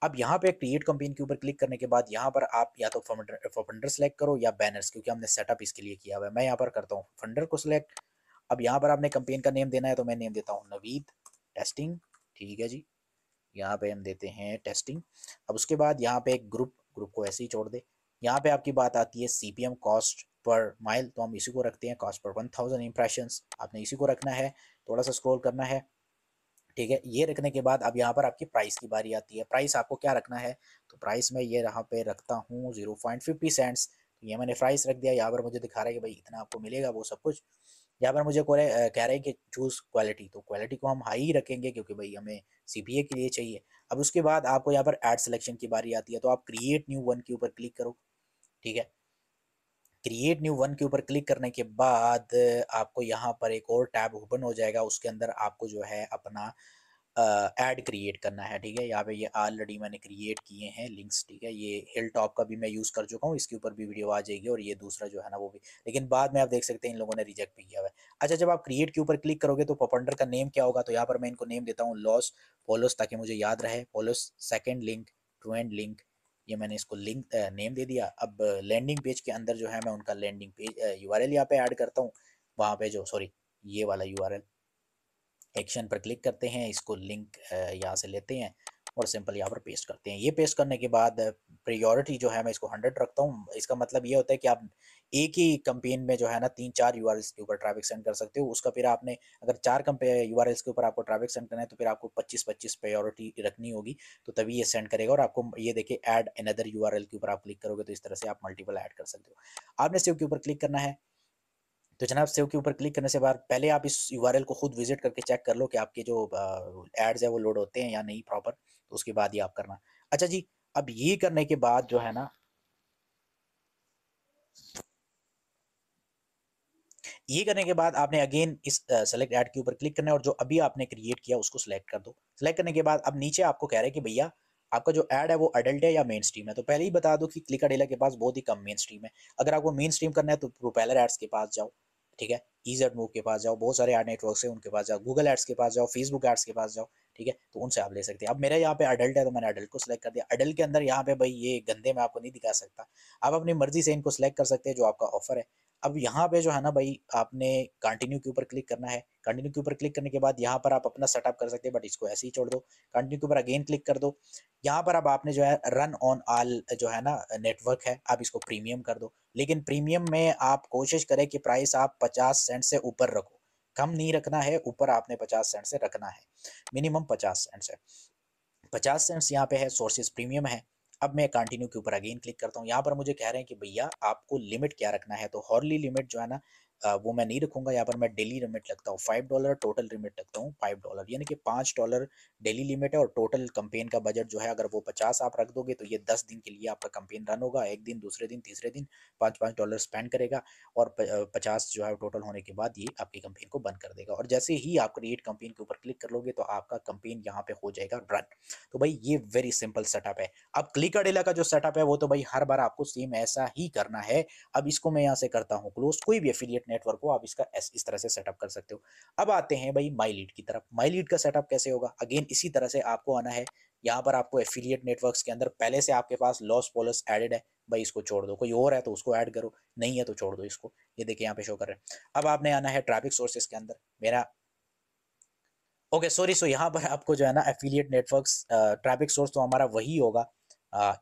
अब यहाँ पे क्रिएट कंपेन के ऊपर क्लिक करने के बाद यहाँ पर आप या तो फंडर सेलेक्ट करो या बैनर्स क्योंकि हमने सेटअप इसके लिए किया हुआ है मैं यहाँ पर करता हूँ फंडर को सिलेक्ट अब यहाँ पर आपने कंपेन का नेम देना है तो मैं नेम देता हूँ नवीद टेस्टिंग ठीक है जी यहाँ पे हम देते हैं टेस्टिंग अब उसके बाद यहाँ पे एक ग्रुप ग्रुप को ऐसे ही छोड़ दे यहाँ पे आपकी बात आती है सी कॉस्ट पर माइल तो हम इसी को रखते हैं कॉस्ट पर वन थाउजेंड आपने इसी को रखना है थोड़ा सा स्क्रोल करना है ठीक है ये रखने के बाद अब यहाँ पर आपकी प्राइस की बारी आती है प्राइस आपको क्या रखना है तो प्राइस मैं ये यहाँ पे रखता हूँ जीरो पॉइंट फिफ्टी सेंट्स ये मैंने प्राइस रख दिया यहाँ पर मुझे दिखा रहा है कि भाई इतना आपको मिलेगा वो सब कुछ यहाँ पर मुझे कह रहे हैं कि चूज़ क्वालिटी तो क्वालिटी को हम हाई ही रखेंगे क्योंकि भाई हमें सी के लिए चाहिए अब उसके बाद आपको यहाँ पर एड सिलेक्शन की बारी आती है तो आप क्रिएट न्यू वन के ऊपर क्लिक करो ठीक है क्रिएट न्यू वन के ऊपर क्लिक करने के बाद आपको यहाँ पर एक और टैब ओपन हो जाएगा उसके अंदर आपको जो है अपना ऐड क्रिएट करना है ठीक है यहाँ पे ये ऑलरेडी मैंने क्रिएट किए हैं लिंक्स ठीक है ये हिल टॉप का भी मैं यूज़ कर चुका हूँ इसके ऊपर भी वीडियो आ जाएगी और ये दूसरा जो है ना वो भी लेकिन बाद में आप देख सकते हैं इन लोगों ने रिजेक्ट भी किया हुआ है अच्छा जब आप क्रिएट के ऊपर क्लिक करोगे तो पपंडर का नेम क्या होगा तो यहाँ पर मैं इनको नेम देता हूँ लॉस पोलोस ताकि मुझे याद रहे पोलोस second link two and link ये मैंने इसको लिंक नेम दे दिया अब लैंडिंग पेज के अंदर जो है मैं उनका landing page U R L यहाँ पे ऐड करता हूँ वहाँ पे जो सॉरी ये वाला यू आर एल एक्शन पर क्लिक करते हैं इसको लिंक यहाँ से लेते हैं और सिंपल यहाँ पर पेस्ट करते हैं ये पेस्ट करने के बाद प्रियोरिटी जो है मैं इसको हंड्रेड रखता हूँ इसका मतलब ये होता है कि आप एक ही कंपेन में जो है ना तीन चार यू के ऊपर ट्रैफिक सेंड कर सकते हो उसका फिर आपने अगर चार कंपे यू के ऊपर आपको ट्रैफिक सेंड करना है तो फिर आपको पच्चीस पच्चीस प्रायोरिटी रखनी होगी तो तभी ये सेंड करेगा और आपको ये देखिए ऐड अनदर यू के ऊपर आप क्लिक करोगे तो इस तरह से आप मल्टीपल ऐड कर सकते हो आपने सेव के ऊपर क्लिक करना है तो जनाब सेव के ऊपर क्लिक करने से बाद पहले आप इस यू को खुद विजिट करके चेक कर लो कि आपके जो एड्स है वो लोड होते हैं या नहीं प्रॉपर तो उसके बाद ही आप करना अच्छा जी अब ये करने के बाद जो है ना ये करने के बाद आपने अगेन इस सेलेक्ट एड के ऊपर क्लिक करना है और जो अभी आपने क्रिएट किया उसको सिलेक्ट कर दो सिलेक्ट करने के बाद अब नीचे आपको कह रहे हैं कि भैया आपका जो एड है वो अडल्ट है या मेन स्ट्रीम है तो पहले ही बता दो कि क्लिक अडेला के पास बहुत ही कम मेन स्ट्रीम है अगर आपको मेन स्ट्रीम करना है तो प्रोपेलर एड्स के पास जाओ ठीक है ईजर मूव के पास जाओ बहुत सारे एड नेटवर्क है उनके पास जाओ गूगल एड्स के पास जाओ फेसबुक एड्स के पास जाओ ठीक है तो उनसे आप ले सकते हैं अब मेरा यहाँ पे अडल्ट है तो मैंने अडल्ट को सिलेक्ट कर दिया अडल्ट के अंदर यहाँ पे भाई ये गंदे मैं आपको नहीं दिखा सकता आप अपनी मर्जी से इनको सिलेक्ट कर सकते हैं जो आपका ऑफर है अब यहाँ पे जो है ना भाई आपने कंटिन्यू के ऊपर क्लिक करना है कंटिन्यू के ऊपर क्लिक करने के बाद यहाँ पर आप अपना सेटअप कर सकते हैं बट इसको ऐसे ही छोड़ दो कंटिन्यू के ऊपर अगेन क्लिक कर दो यहाँ पर अब आपने जो है रन ऑन ऑल जो है ना नेटवर्क है आप इसको प्रीमियम कर दो लेकिन प्रीमियम में आप कोशिश करें कि प्राइस आप पचास सेंट से ऊपर रखो कम नहीं रखना है ऊपर आपने पचास सेंट से रखना है मिनिमम पचास सेंट से पचास सेंट्स यहाँ पे है सोर्सेज प्रीमियम है अब मैं कंटिन्यू के ऊपर अगेन क्लिक करता हूँ यहाँ पर मुझे कह रहे हैं कि भैया आपको लिमिट क्या रखना है तो हॉर्ली लिमिट जो है ना वो मैं नहीं रखूंगा यहाँ पर मैं डेली लिमिट लगता हूँ फाइव डॉलर टोटल लिमिट रखता हूँ फाइव डॉलर यानी कि पाँच डॉलर डेली लिमिट है और टोटल कंपेन का बजट जो है अगर वो पचास आप रख दोगे तो ये दस दिन के लिए आपका कंपेन रन होगा एक दिन दूसरे दिन तीसरे दिन पाँच पाँच डॉलर स्पेंड करेगा और पचास जो है टोटल होने के बाद ये आपकी कंपेन को बंद कर देगा और जैसे ही आप क्रिएट कंपेन के ऊपर क्लिक कर लोगे तो आपका कंपेन यहाँ पे हो जाएगा रन तो भाई ये वेरी सिंपल सेटअप है अब अडेला का जो सेटअप है वो तो भाई हर बार आपको सेम ऐसा ही करना है अब इसको मैं यहाँ से करता हूँ क्लोज कोई भी एफिलियट नेटवर्क हो आप इसका एस इस तरह से सेटअप कर सकते हो अब आते हैं भाई माई लीड की तरफ माई लीड का सेटअप कैसे होगा अगेन इसी तरह से आपको आना है यहाँ पर आपको एफिलियट नेटवर्क्स के अंदर पहले से आपके पास लॉस पॉलस एडेड है भाई इसको छोड़ दो कोई और है तो उसको ऐड करो नहीं है तो छोड़ दो इसको ये देखिए यहाँ पे शो कर रहे हैं अब आपने आना है ट्रैफिक सोर्सेस के अंदर मेरा ओके सॉरी सो यहाँ पर आपको जो है ना एफिलियट नेटवर्क्स ट्रैफिक सोर्स तो हमारा वही होगा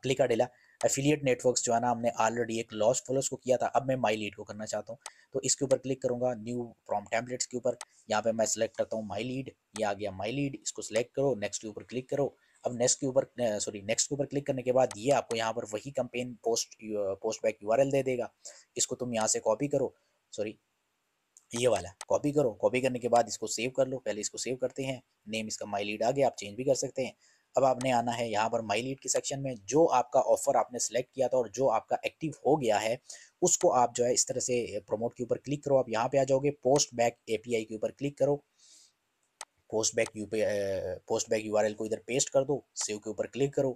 क्लिकाडिला एफिलियट नेटवर्क जो है ना हमने ऑलरेडी एक लॉस फॉलोस को किया था अब मैं माई लीड को करना चाहता हूँ तो इसके ऊपर क्लिक करूंगा न्यू फ्रॉम टेम्पलेट्स के ऊपर यहाँ पे मैं सिलेक्ट करता हूँ माई लीड ये आ गया माई लीड इसको सिलेक्ट करो नेक्स्ट के ऊपर क्लिक करो अब नेक्स्ट के ऊपर सॉरी नेक्स्ट के ऊपर क्लिक करने के बाद ये आपको यहाँ पर वही campaign post post back you दे देगा इसको तुम यहाँ से कॉपी करो सॉरी ये वाला कॉपी करो कॉपी करने के बाद इसको सेव कर लो पहले इसको सेव करते हैं नेम इसका माई लीड आ गया आप चेंज भी कर सकते हैं अब आपने आना है यहाँ पर माई लीड के सेक्शन में जो आपका ऑफर आपने सेलेक्ट किया था और जो आपका एक्टिव हो गया है उसको आप जो है इस तरह से प्रोमोट के ऊपर क्लिक करो आप यहाँ पे आ जाओगे पोस्ट बैक एपीआई के ऊपर क्लिक करो पोस्ट बैक यू पे पोस्ट बैक यूआरएल को इधर पेस्ट कर दो सेव के ऊपर क्लिक करो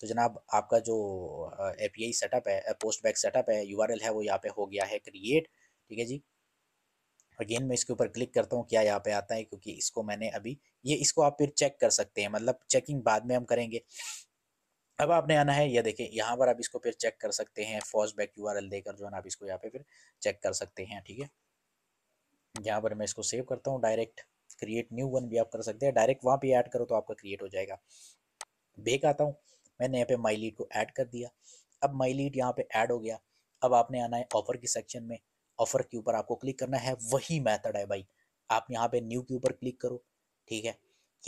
तो जनाब आपका जो एपीआई सेटअप है पोस्ट बैक सेटअप है यूआरएल है वो यहाँ पे हो गया है क्रिएट ठीक है जी अगेन मैं इसके ऊपर क्लिक करता हूँ क्या यहाँ पे आता है क्योंकि इसको मैंने अभी ये इसको आप फिर चेक कर सकते हैं मतलब चेकिंग बाद में हम करेंगे अब आपने आना है यह देखें यहाँ पर आप इसको फिर चेक कर सकते हैं फॉस बैक यू देकर जो है आप इसको यहाँ पे फिर चेक कर सकते हैं ठीक है यहाँ पर मैं इसको सेव करता हूँ डायरेक्ट क्रिएट न्यू वन भी आप कर सकते हैं डायरेक्ट वहाँ पे ऐड करो तो आपका क्रिएट हो जाएगा बेक आता हूँ मैंने यहाँ पे माई लीड को ऐड कर दिया अब माई लीड यहाँ पे ऐड हो गया अब आपने आना है ऑफर के सेक्शन में ऑफर के ऊपर आपको क्लिक करना है वही मैथड है भाई आप यहाँ पे न्यू के ऊपर क्लिक करो ठीक है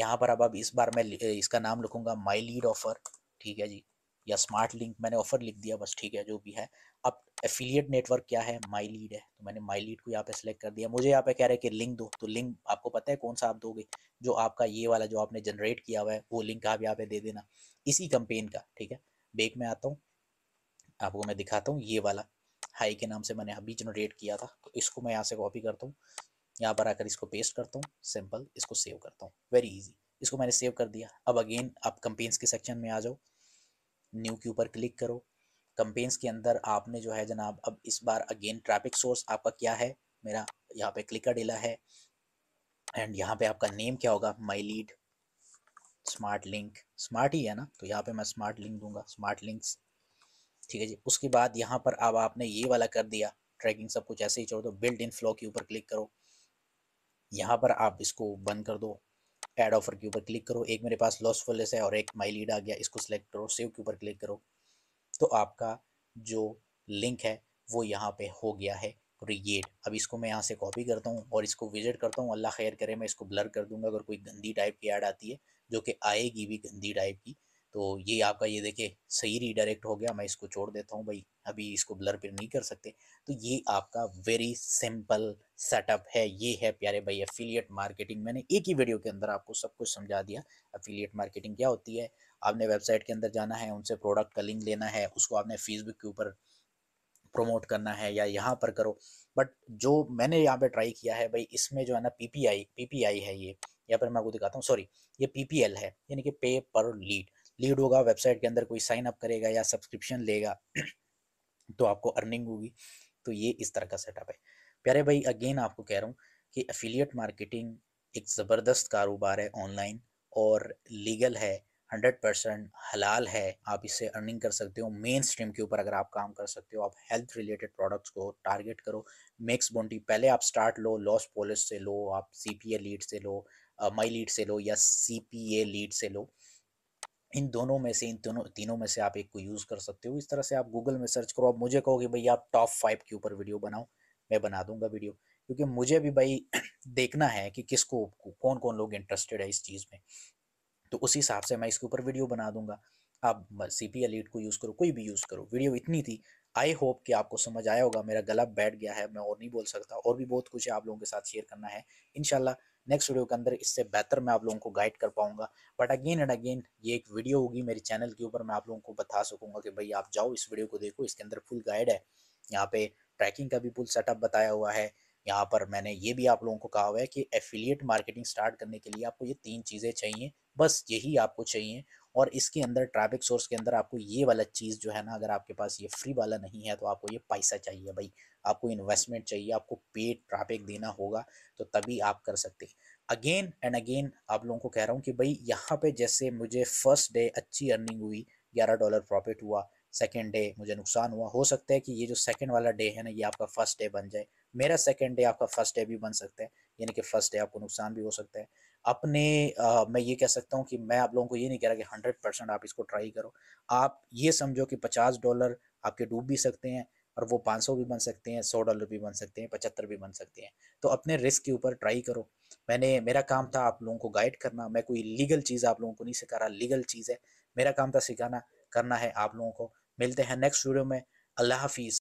यहाँ पर अब अब इस बार मैं इसका नाम लिखूंगा माई लीड ऑफर ठीक है जी या स्मार्ट लिंक मैंने ऑफर लिख दिया बस ठीक है जो भी है अब एफिलियट नेटवर्क क्या है माई लीड है तो मैंने माई लीड को यहाँ पे सिलेक्ट कर दिया मुझे यहाँ पे कह रहे हैं कि लिंक दो तो लिंक आपको पता है कौन सा आप दोगे जो आपका ये वाला जो आपने जनरेट किया हुआ है वो लिंक आप यहाँ पे दे देना इसी कंपेन का ठीक है बेक में आता हूँ आपको मैं दिखाता हूँ ये वाला हाई के नाम से मैंने अभी जनरेट किया था तो इसको मैं यहाँ से कॉपी करता हूँ यहाँ पर आकर इसको पेस्ट करता हूँ सिंपल इसको सेव करता हूँ वेरी इजी इसको मैंने सेव कर दिया अब अगेन आप कंपेन्स के सेक्शन में आ जाओ न्यू के ऊपर क्लिक करो कंपेन्स के अंदर आपने जो है जनाब अब इस बार अगेन ट्रैफिक सोर्स आपका क्या है मेरा यहाँ पे क्लिकर डेला है एंड यहाँ पे आपका नेम क्या होगा my lead smart link smart ही है ना तो यहाँ पे मैं स्मार्ट लिंक दूंगा स्मार्ट लिंक्स ठीक है जी उसके बाद यहाँ पर अब आपने ये वाला कर दिया ट्रैकिंग सब कुछ ऐसे ही छोड़ दो बिल्ड इन फ्लो के ऊपर क्लिक करो यहाँ पर आप इसको बंद कर दो ऐड ऑफर के ऊपर क्लिक करो एक मेरे पास लॉस लॉसफुलनेस है और एक माई लीड आ गया इसको सिलेक्ट करो सेव के ऊपर क्लिक करो तो आपका जो लिंक है वो यहाँ पे हो गया है क्रिएट अब इसको मैं यहाँ से कॉपी करता हूँ और इसको विजिट करता हूँ अल्लाह खैर करे मैं इसको ब्लर कर दूंगा अगर कोई गंदी टाइप की ऐड आती है जो कि आएगी भी गंदी टाइप की तो ये आपका ये देखे सही रीडायरेक्ट हो गया मैं इसको छोड़ देता हूँ भाई अभी इसको ब्लर पर नहीं कर सकते तो ये आपका वेरी सिंपल सेटअप है ये है प्यारे भाई अफिलियट मार्केटिंग मैंने एक ही वीडियो के अंदर आपको सब कुछ समझा दिया अफिलियट मार्केटिंग क्या होती है आपने वेबसाइट के अंदर जाना है उनसे प्रोडक्ट का लिंक लेना है उसको आपने फेसबुक के ऊपर प्रमोट करना है या यहाँ पर करो बट जो मैंने यहाँ पे ट्राई किया है भाई इसमें जो है ना पी पी है ये या पर मैं आपको दिखाता हूँ सॉरी ये पी है यानी कि पे पर लीड लीड होगा वेबसाइट के अंदर कोई साइन अप करेगा या सब्सक्रिप्शन लेगा तो आपको अर्निंग होगी तो ये इस तरह का सेटअप है प्यारे भाई अगेन आपको कह रहा हूँ कि अफिलियट मार्केटिंग एक ज़बरदस्त कारोबार है ऑनलाइन और लीगल है हंड्रेड परसेंट हलाल है आप इससे अर्निंग कर सकते हो मेन स्ट्रीम के ऊपर अगर आप काम कर सकते हो आप हेल्थ रिलेटेड प्रोडक्ट्स को टारगेट करो मेक्स बोन्टी पहले आप स्टार्ट लो लॉस पॉलिस से लो आप सी पी ए लीड से लो माई uh, लीड से लो या सी पी ए लीड से लो इन दोनों में से इन दोनों तीनों में से आप एक को यूज़ कर सकते हो इस तरह से आप गूगल में सर्च करो आप मुझे कहो कि भाई आप टॉप फाइव के ऊपर वीडियो बनाओ मैं बना दूंगा वीडियो क्योंकि मुझे भी भाई देखना है कि किसको कौन कौन लोग इंटरेस्टेड है इस चीज़ में तो उसी हिसाब से मैं इसके ऊपर वीडियो बना दूंगा आप सी पी एलिट को यूज़ करो कोई भी यूज़ करो वीडियो इतनी थी आई होप कि आपको समझ आया होगा मेरा गला बैठ गया है मैं और नहीं बोल सकता और भी बहुत कुछ है आप लोगों के साथ शेयर करना है इनशाला नेक्स्ट वीडियो के अंदर इससे बेहतर मैं आप लोगों को गाइड कर पाऊंगा बट अगेन एंड अगेन ये एक वीडियो होगी मेरे चैनल के ऊपर मैं आप लोगों को बता सकूंगा कि भाई आप जाओ इस वीडियो को देखो इसके अंदर फुल गाइड है यहाँ पे ट्रैकिंग का भी फुल सेटअप बताया हुआ है यहाँ पर मैंने ये भी आप लोगों को कहा हुआ है कि एफिलियट मार्केटिंग स्टार्ट करने के लिए आपको ये तीन चीज़ें चाहिए बस यही आपको चाहिए और इसके अंदर ट्रैफिक सोर्स के अंदर आपको ये वाला चीज़ जो है ना अगर आपके पास ये फ्री वाला नहीं है तो आपको ये पैसा चाहिए भाई आपको इन्वेस्टमेंट चाहिए आपको पेड ट्रैफिक देना होगा तो तभी आप कर सकते हैं अगेन एंड अगेन आप लोगों को कह रहा हूँ कि भाई यहाँ पे जैसे मुझे फर्स्ट डे अच्छी अर्निंग हुई ग्यारह डॉलर प्रॉफिट हुआ सेकेंड डे मुझे नुकसान हुआ हो सकता है कि ये जो सेकेंड वाला डे है ना ये आपका फर्स्ट डे बन जाए मेरा सेकेंड डे आपका फर्स्ट डे भी बन सकता है यानी कि फर्स्ट डे आपको नुकसान भी हो सकता है अपने आ, मैं ये कह सकता हूँ कि मैं आप लोगों को ये नहीं कह रहा कि हंड्रेड परसेंट आप इसको ट्राई करो आप ये समझो कि पचास डॉलर आपके डूब भी सकते हैं और वो 500 भी बन सकते हैं 100 डॉलर भी बन सकते हैं पचहत्तर भी बन सकते हैं तो अपने रिस्क के ऊपर ट्राई करो मैंने मेरा काम था आप लोगों को गाइड करना मैं कोई लीगल चीज़ आप लोगों को नहीं सिखा रहा लीगल चीज़ है मेरा काम था सिखाना करना है आप लोगों को मिलते हैं नेक्स्ट वीडियो में अल्लाह हाफिज़